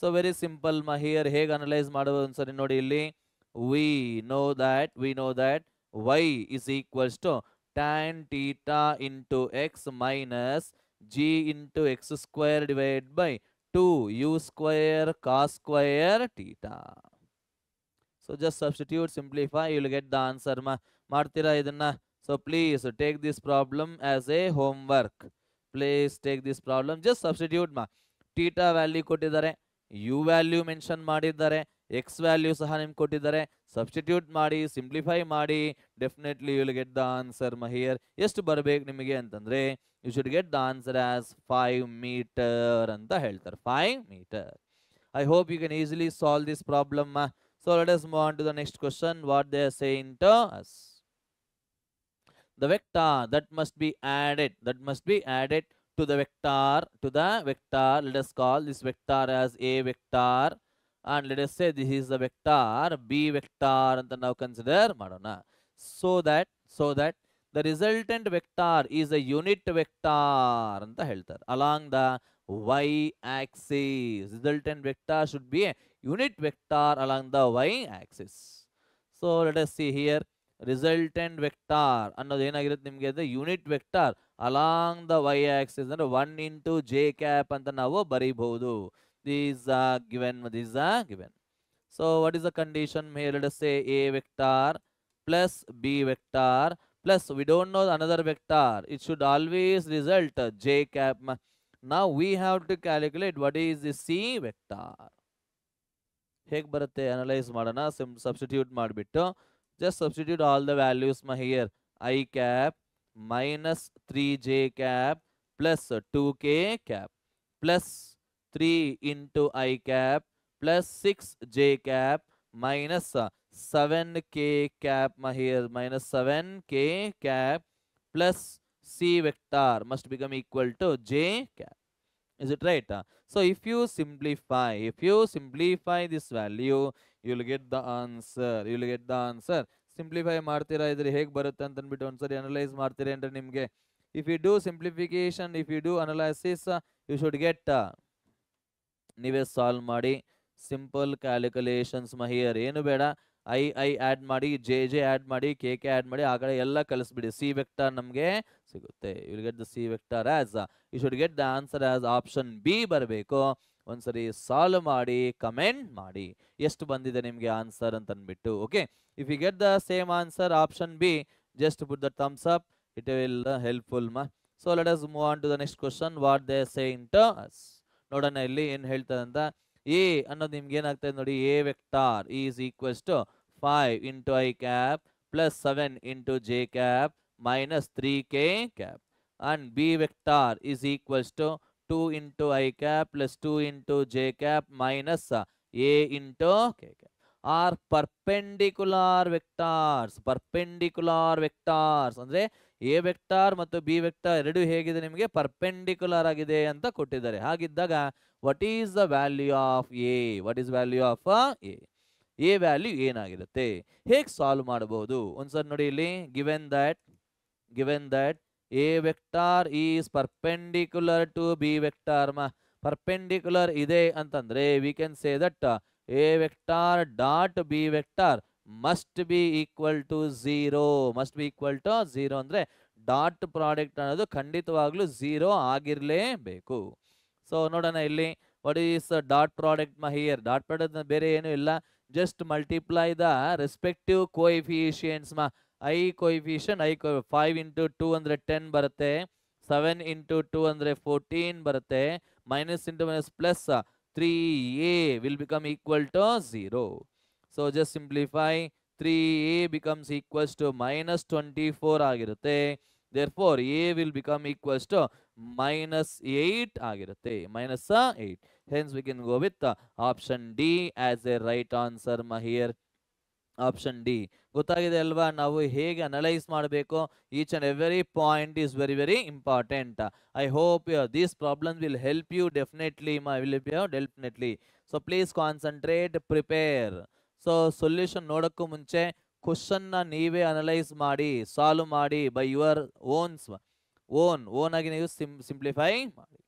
ಸೊ ವೆರಿ ಸಿಂಪಲ್ ಮಾ ಹಿಯರ್ ಹೇಗೆ ಅನಲೈಸ್ ಮಾಡುವ ಒಂದ್ಸರಿ ನೋಡಿ ಇಲ್ಲಿ we know that we know that y is equals to tan theta into x minus G into x square divide by two u square cos square theta so just substitute simplify will get the answer ಮಾಡ್ತೀರಾ ಇದನ್ನ so please take this problem as a ಹೋಮ್ ವರ್ಕ್ please take this problem just substitute ಮಾ theta value ಕೊಟ್ಟಿದ್ದಾರೆ u value mention ಮಾಡಿದ್ದಾರೆ x value ಸಹ ನಿಮಗೆ ಕೊಟ್ಟಿದ್ದಾರೆ सब्स्टिट्यूट ಮಾಡಿ ಸಿಂಪ್ಲಿಫೈ ಮಾಡಿ definitely you will get the answer ಮೇ เฮียร์ ಎಷ್ಟು ಬರಬೇಕು ನಿಮಗೆ ಅಂತಂದ್ರೆ you should get the answer as 5 metre ಅಂತ ಹೇಳ್ತಾರೆ 5 metre I hope you can easily solve this problem so let's move on to the next question what they are saying to us the vector that must be added that must be added to the vector to the vector let us call this vector as a vector and let us say this is the vector b vector and then now consider madona so that so that the resultant vector is a unit vector the helter along the y axis resultant vector should be a unit vector along the y axis so let us see here resultant vector ಅನ್ನೋದು ಏನಾಗಿರುತ್ತೆ ನಿಮಗೆ ಅಂದರೆ unit vector along the y axis ಅಂದರೆ BARI ಇಂಟು THIS IS ಅಂತ ನಾವು ಬರೀಬಹುದು these are given these are given so what is the condition here say a vector plus b vector plus we don't know another vector it should always result j cap now we have to calculate what is the c vector ಹೇಗೆ ಬರುತ್ತೆ analyse ಮಾಡೋಣ substitute ಮಾಡಿಬಿಟ್ಟು just substitute all the values here i cap minus 3j cap plus 2k cap plus 3 into i cap plus 6j cap minus 7k cap here minus 7k cap plus c vector must become equal to j cap is it right so if you simplify if you simplify this value will get the answer will get the answer simplify ಮಾಡ್ತೀರಾ ಇದ್ರೆ ಹೇಗೆ ಬರುತ್ತೆ ಅಂತ ಅಂದ್ಬಿಟ್ಟು ಒಂದ್ಸರಿ analyse ಮಾಡ್ತೀರಿ ಅಂದ್ರೆ ನಿಮಗೆ if you do simplification if you do analysis you should get ನೀವೇ ಸಾಲ್ವ್ ಮಾಡಿ ಸಿಂಪಲ್ ಕ್ಯಾಲ್ಕುಲೇಷನ್ಸ್ ಮಹಿಯರ್ ಏನು ಬೇಡ ಐ ಐ ಆ್ಯಡ್ ಮಾಡಿ ಜೆ ಜೆ ಆ್ಯಡ್ ಮಾಡಿ ಕೆ ಕೆ ಆ್ಯಡ್ ಮಾಡಿ ಆ ಕಡೆ ಎಲ್ಲ ಕಲಿಸ್ಬಿಡಿ ಸಿ ವೆಕ್ಟರ್ ನಮಗೆ ಸಿಗುತ್ತೆ you get the C vector as you should get the answer as option B ಬರಬೇಕು ಒಂದ್ಸರಿ ಸಾಲ್ವ್ ಮಾಡಿ ಕಮೆಂಟ್ ಮಾಡಿ ಎಷ್ಟು ಬಂದಿದೆ ನಿಮಗೆ ಆನ್ಸರ್ ಅಂತ ಅಂದ್ಬಿಟ್ಟು okay if you get the same answer option B just put the thumbs up it will helpful ಮ so let us move on to the next question what they say in us ನೋಡೋಣ ಇಲ್ಲಿ ಏನು ಹೇಳ್ತಾರೆ ಅಂತ A ಅನ್ನೋದು ನಿಮ್ಗೆ ಏನಾಗ್ತದೆ ನೋಡಿ A vector is equals to five into I cap plus seven into J cap minus three K cap and B vector is equals to two into I cap plus two into J cap minus A into K cap are perpendicular vectors perpendicular vectors ಅಂದ್ರೆ A vector ಮತ್ತು B vector ಎರಡು ಹೇಗಿದೆ ನಿಮಗೆ perpendicular ಆಗಿದೆ ಅಂತ ಕೊಟ್ಟಿದ್ದಾರೆ ಹಾಗಿದ್ದಾಗ what is the value of A what is value of A A value ಏನಾಗಿರುತ್ತೆ ಹೇಗೆ ಸಾಲ್ವ್ ಮಾಡಬಹುದು ಒಂದ್ಸರಿ ನೋಡಿ ಇಲ್ಲಿ given that given that A vector is perpendicular to B vector. Ma. Perpendicular is there. We can say that A vector dot B vector must be equal to 0. Must be equal to 0. Andre. Dot product is equal to 0. Agirle beku. So, what is dot product ma here? Dot product is not just multiply the respective coefficients. Ma. ई coefficient ई को five into two are ten बरते seven into two are fourteen बरते minus into मैन plus three A will become equal to zero so just simplify three A becomes equal to minus twenty four आगे therefore A will become equal to minus eight आगे minus eight hence we can go विशन D as a right answer मै here option D ಗೊತ್ತಾಗಿದೆ ಅಲ್ವಾ ನಾವು ಹೇಗೆ analyse ಮಾಡಬೇಕು each and every point is very very important I hope you these problem will help you definitely ಮೈ will you definitely so please concentrate prepare so solution ನೋಡೋಕ್ಕೂ ಮುಂಚೆ ಕ್ವಶನ್ನ ನೀವೇ ಅನಲೈಸ್ ಮಾಡಿ ಸಾಲ್ವ್ ಮಾಡಿ by your owns own own ಆಗಿ ನೀವು sim simplify ಮಾಡಿ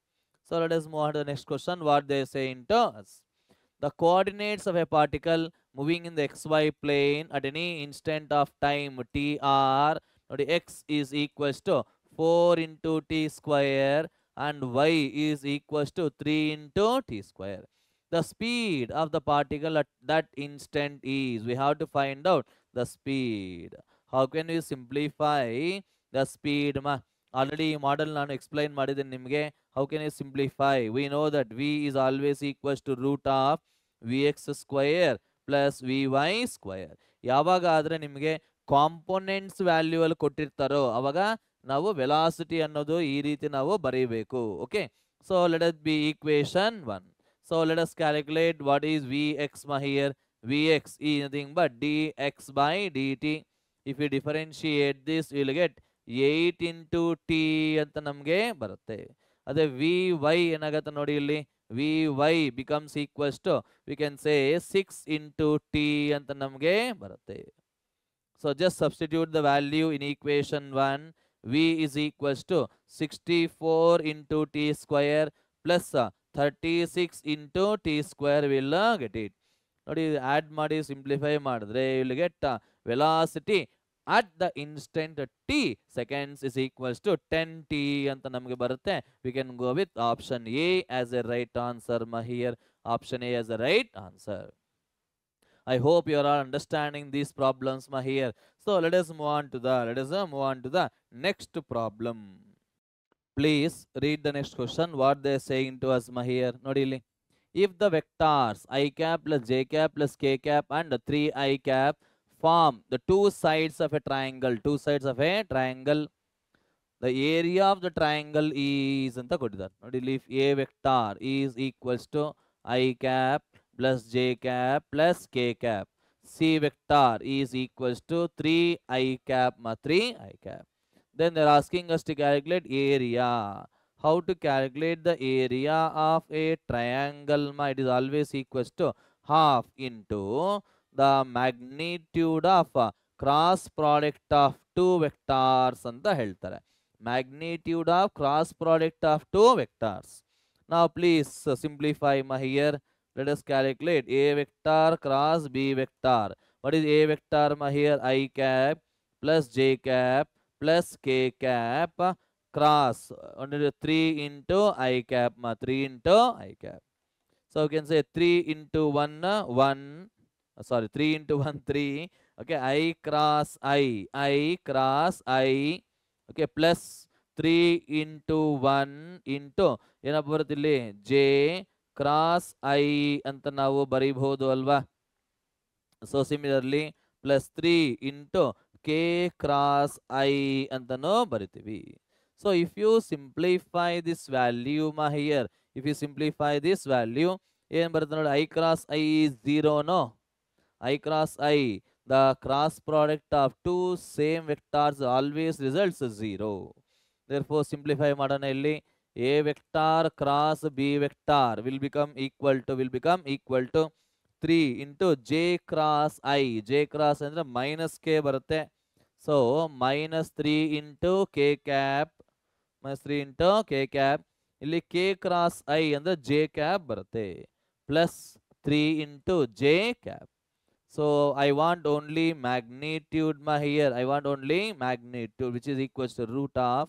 so let us move the next question what they say in terms the coordinates of a particle moving in the xy plane at any instant of time tr x is equals to 4 into t square and y is equals to 3 into t square. The speed of the particle at that instant is, we have to find out the speed. How can we simplify the speed? Ma already model ನಾನು explain ಮಾಡಿದ್ದೇನೆ ನಿಮಗೆ how can you simplify? We know that v is always equals to root of vx square plus v y square ಯಾವಾಗ ಆದರೆ ನಿಮಗೆ components value ಅಲ್ಲಿ ಕೊಟ್ಟಿರ್ತಾರೋ ಅವಾಗ ನಾವು velocity ಅನ್ನೋದು ಈ ರೀತಿ ನಾವು ಬರೀಬೇಕು okay so let be equation one so let us calculate what is v x ಮೈ ಹಿಯರ್ ವಿ ಎಕ್ಸ್ ಈ but d x by d t if you differentiate this will get eight into t ಅಂತ ನಮಗೆ ಬರುತ್ತೆ ಅದೇ V Y ಏನಾಗತ್ತೆ ನೋಡಿ ಇಲ್ಲಿ vy becomes equals to we can say 6 into t ಅಂತ ನಮಗೆ ಬರುತ್ತೆ so just substitute the value in equation 1 v is equals to 64 into t square plus 36 into t square will get it ನೋಡಿ add ಮಾಡಿ simplify ಮಾಡಿದ್ರೆ will get velocity At the instant t seconds is equals to 10t. Anta ನಮಗೆ ಬರುತ್ತೆ We can go with option A as a right answer. Mahir, option A as a right answer. I hope you are understanding these problems Mahir. So let us move on to the let us uh, move on to the next problem. Please read the next question. What they are saying to us Mahir? Not Nodili. If the vectors i cap plus j cap plus k cap and 3i cap form the two sides of a triangle two sides of a triangle the area of the triangle is ಅಂತ ಕೊಟ್ಟಿದ್ದಾರೆ ನೋಡಿ ಇಲ್ಲಿ a vector is equals to i cap plus j cap plus k cap c vector is equals to 3i cap three i cap then they're asking us to calculate area how to calculate the area of a triangle ma it is always equals to half into the magnitude of cross product of two vectors ಅಂತ ಹೇಳ್ತಾರೆ magnitude of cross product of two vectors now please simplify my here let us calculate a vector cross b vector what is a vector my here i cap plus j cap plus k cap cross under 3 into i cap my 3 into i cap so you can say 3 into 1 1 sorry 3 * 1 3 okay i cross i i cross i okay + 3 * 1 * ಏನಪ್ಪಾ ಬರುತ್ತೆ ಇಲ್ಲಿ j cross i ಅಂತ ನಾವು ಬರೀಬಹುದು ಅಲ್ವಾ so similarly + 3 * k cross i ಅಂತಾನೂ ಬರೀತೀವಿ so if you simplify this value ಮಹಿಯರ್ if you simplify this value ಏನ ಬರುತ್ತೆ ನೋಡಿ i cross i 0 i cross i the cross product of two same vectors always results zero therefore simplify ಮಾಡೋಣ ಇಲ್ಲಿ a vector cross b vector will become equal to will become equal to 3 into j cross i j cross andre minus k barutte so minus 3 into k cap minus 3 into k cap illi k cross i andre j cap barutte plus 3 into j cap So I want only magnitude here. I want only magnitude which is equal to root of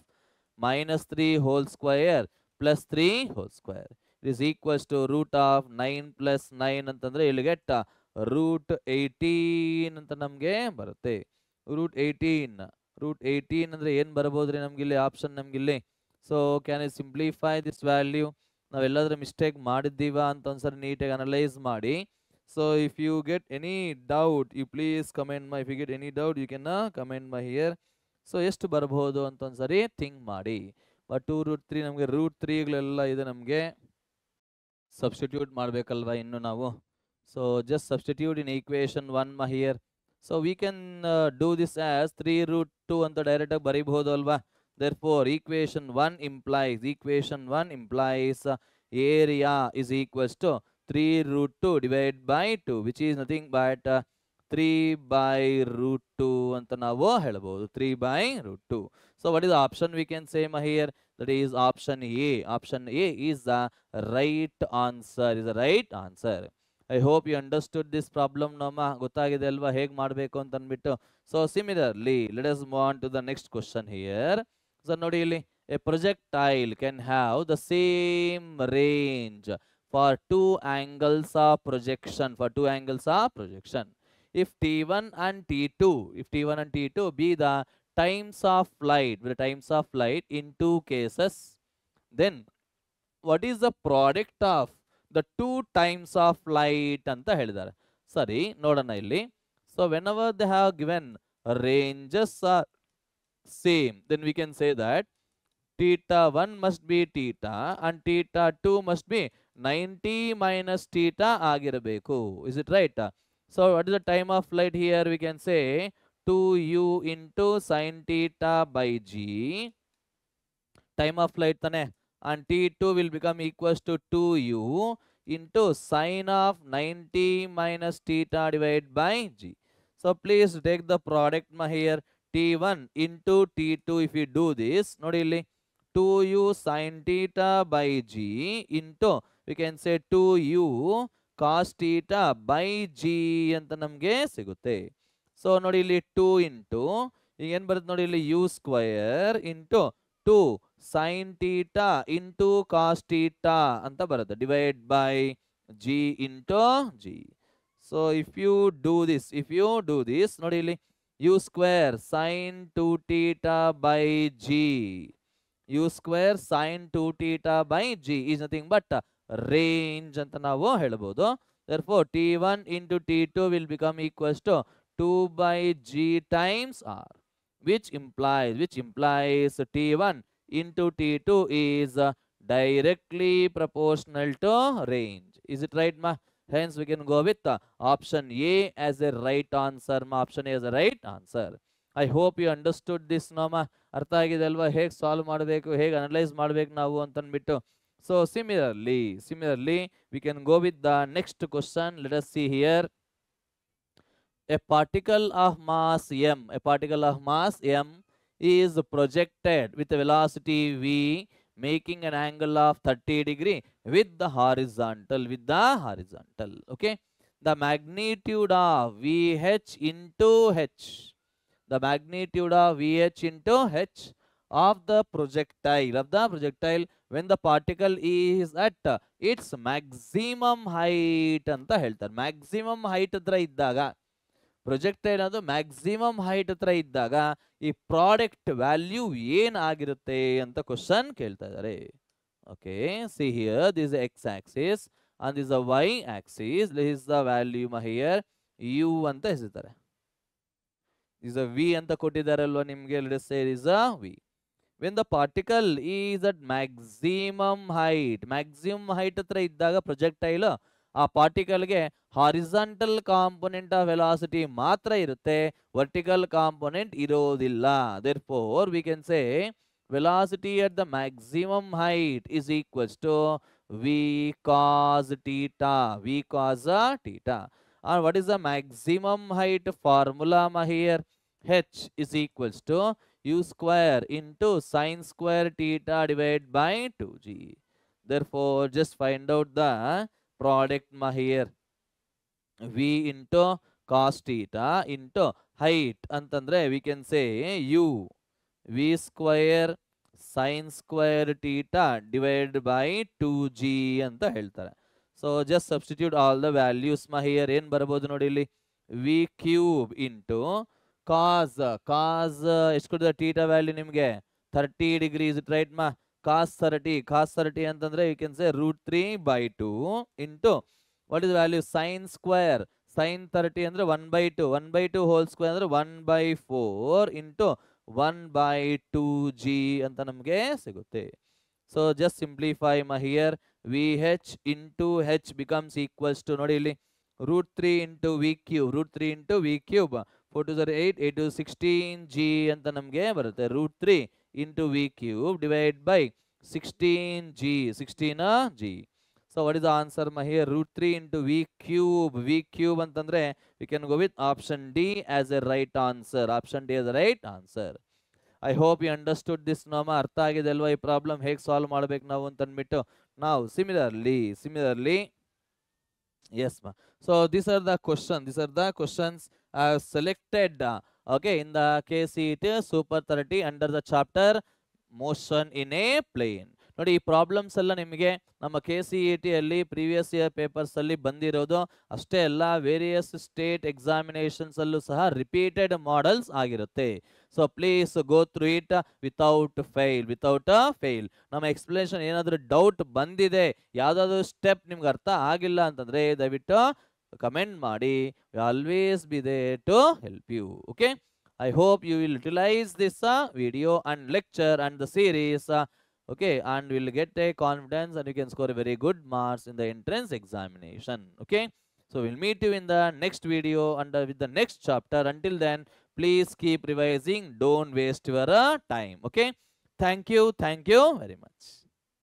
minus 3 whole square plus 3 whole square. It is equal to root of 9 plus 9 and you will get uh, root 18 and then namge get root 18. Root 18 and then the n barabodri get option namgile. So can I simplify this value? Now the mistake madidiva and answer need to analyze madi. So if you get any doubt you please comment my ಇಫ್ you get any doubt you can comment ಮೈ here so ಎಷ್ಟು ಬರ್ಬೋದು ಅಂತ ಒಂದ್ಸರಿ think ಮಾಡಿ but two root three ನಮಗೆ root ತ್ರೀಗಳೆಲ್ಲ ಇದೆ ನಮಗೆ ಸಬ್ಸ್ಟಿಟ್ಯೂಟ್ ಮಾಡ್ಬೇಕಲ್ವಾ ಇನ್ನು ನಾವು so just substitute in equation one ಮೈ here so we can do this as three root two ಅಂತ ಡೈರೆಕ್ಟಾಗಿ ಬರೀಬಹುದು ಅಲ್ವಾ therefore equation one implies equation one implies area is equals to 3 root 2 divided by 2 which is nothing but 3 by root 2 anta 3 by root 2 so what is the option we can say here that is option a option a is the right answer is the right answer i hope you understood this problem namma gotagide alva heg maadbeku anta anbitu so similarly let us move on to the next question here so nodi illi a projectile can have the same range for two angles of projection for two angles of projection if t1 and t2 if t1 and t2 be the times of flight the times of flight in two cases then what is the product of the two times of light ಅಂತ ಹೇಳಿದ್ದಾರೆ ಸರಿ ನೋಡೋಣ ಇಲ್ಲಿ so whenever they have given ranges are same then we can say that theta 1 must be theta and theta 2 must be 90 minus theta ಆಗಿರಬೇಕು is it right so what is the time of flight here we can say two u into sine theta by g time of flight ತಾನೆ and t2 will become equals to 2u into sin of 90 minus theta divided by g. So please take the product here t1 into t2 if you do this. Note 2u sin theta by g into we can say two u cos by g ಅಂತ ನಮಗೆ ಸಿಗುತ್ತೆ so ನೋಡಿ ಇಲ್ಲಿ two into ಈಗ ಏನು ಬರುತ್ತೆ ನೋಡಿ ಇಲ್ಲಿ u square into two sine theta into cos ಅಂತ ಬರುತ್ತೆ divide by g into g so if you do this if you do this ನೋಡಿ ಇಲ್ಲಿ u square sine two theta by g u square sine two theta by g is nothing but range ಅಂತ ನಾವು ಹೇಳ್ಬೋದು therefore t1 into t2 will become equals to 2 by g times r which implies which implies t1 into t2 is directly proportional to range is it right ma hence we can go with uh, option a as a right answer ma option a as a right answer i hope you understood this no ma ಅರ್ಥ ಆಗಿದೆ ಅಲ್ವಾ solve madbeku ಮಾಡಬೇಕು analyze madbeku ಮಾಡಬೇಕು ನಾವು ಅಂತಂದ್ಬಿಟ್ಟು So similarly, similarly, we can go with the next question. Let us see here. A particle of mass m, a particle of mass m is projected with a velocity v making an angle of 30 degree with the horizontal, with the horizontal, okay. The magnitude of VH into H, the magnitude of VH into H of the projectile of the projectile when the particle is at its maximum height and the height, the maximum height adra iddaga projectile the maximum height the adra iddaga the product value en agirutte the question keltidare okay see here this is x axis and this is y axis this is the value here u anta hesidare is the, v, a v anta kottidare alwa nimge elide say is a v when the particle is at maximum height maximum height ಹತ್ರ ಇದ್ದಾಗ projectile ಆ ಪಾರ್ಟಿಕಲ್ಗೆ horizontal component of velocity ಮಾತ್ರ ಇರುತ್ತೆ vertical component ಇರೋದಿಲ್ಲ therefore we can say velocity at the maximum height is equals to v cos theta v cos theta what is the maximum height formula ಮಹಿಯರ್ h is equals to u square into sine square theta divided by 2g. Therefore, just find out the product here. v into cos theta into height antandre we can say u v square sin square theta divided by 2g ಅಂತ ಹೇಳ್ತಾರೆ so just substitute all the values ಮಾ here ಏನು ಬರ್ಬೋದು ನೋಡಿ v cube into ಕಾಸ್ cos ಎಷ್ಟು ಕೊಟ್ಟಿದೆ theta value ನಿಮಗೆ thirty degree is it right ಮಾ ಕಾಸ್ ಥರ್ಟಿ ಕಾಸ್ ಥರ್ಟಿ ಅಂತಂದ್ರೆ you can say root three by two into what is value sine square sine thirty ಅಂದ್ರೆ one by two one by two whole square ಅಂದ್ರೆ one by four into one by two g ಅಂತ ನಮಗೆ ಸಿಗುತ್ತೆ so just simplify ಮ here we h into h becomes equals to ನೋಡಿ ಇಲ್ಲಿ root three into v cube root three into v cube four two are eight eight two sixteen g ಅಂತ ನಮಗೆ ಬರುತ್ತೆ root three into v cube divide by sixteen g sixteen g so what is the answer my here root three into v cube v cube ಅಂತಂದ್ರೆ we can go with option D as a right answer option D as right answer I hope you understood this ನಮ್ಮ ಅರ್ಥ ಆಗಿದೆ ಅಲ್ವಾ ಈ problem ಹೇಗೆ solve ಮಾಡ್ಬೇಕು ನಾವು ಅಂತ ಅಂದ್ಬಿಟ್ಟು ನಾವು ಸಿಮಿಲರ್ಲಿ ಸಿಮಿಲರ್ಲಿ ಎಸ್ ಮಾ so this are the question this are the questions uh, selected okay in the case it is super 30 under the chapter motion in a plane ನೋಡಿ ಈ ಪ್ರಾಬ್ಲಮ್ಸ್ ಎಲ್ಲ ನಿಮಗೆ ನಮ್ಮ ಕೆ ಸಿ ಇ ಟಿಯಲ್ಲಿ previous year ಅಲ್ಲಿ ಬಂದಿರೋದು ಅಷ್ಟೇ ಅಲ್ಲ ವೇರಿಯಸ್ ಸ್ಟೇಟ್ ಅಲ್ಲೂ ಸಹ ರಿಪೀಟೆಡ್ ಮಾಡಲ್ಸ್ ಆಗಿರುತ್ತೆ so please go through it without fail without a fail ನಮ್ಮ ಎಕ್ಸ್ಪ್ಲನೇಷನ್ ಏನಾದರೂ ಡೌಟ್ ಬಂದಿದೆ ಯಾವುದಾದ್ರೂ ಸ್ಟೆಪ್ ನಿಮ್ಗೆ ಅರ್ಥ ಆಗಿಲ್ಲ ಅಂತಂದ್ರೆ ದಯವಿಟ್ಟು Comment, ಮಾಡಿ We always be there to help you. Okay. I hope you will realize this uh, video and lecture and the series. Uh, okay and we will get a confidence and you can score very good marks in the entrance examination okay so we'll meet you in the next video and uh, with the next chapter until then please keep revising don't waste your uh, time okay thank you thank you very much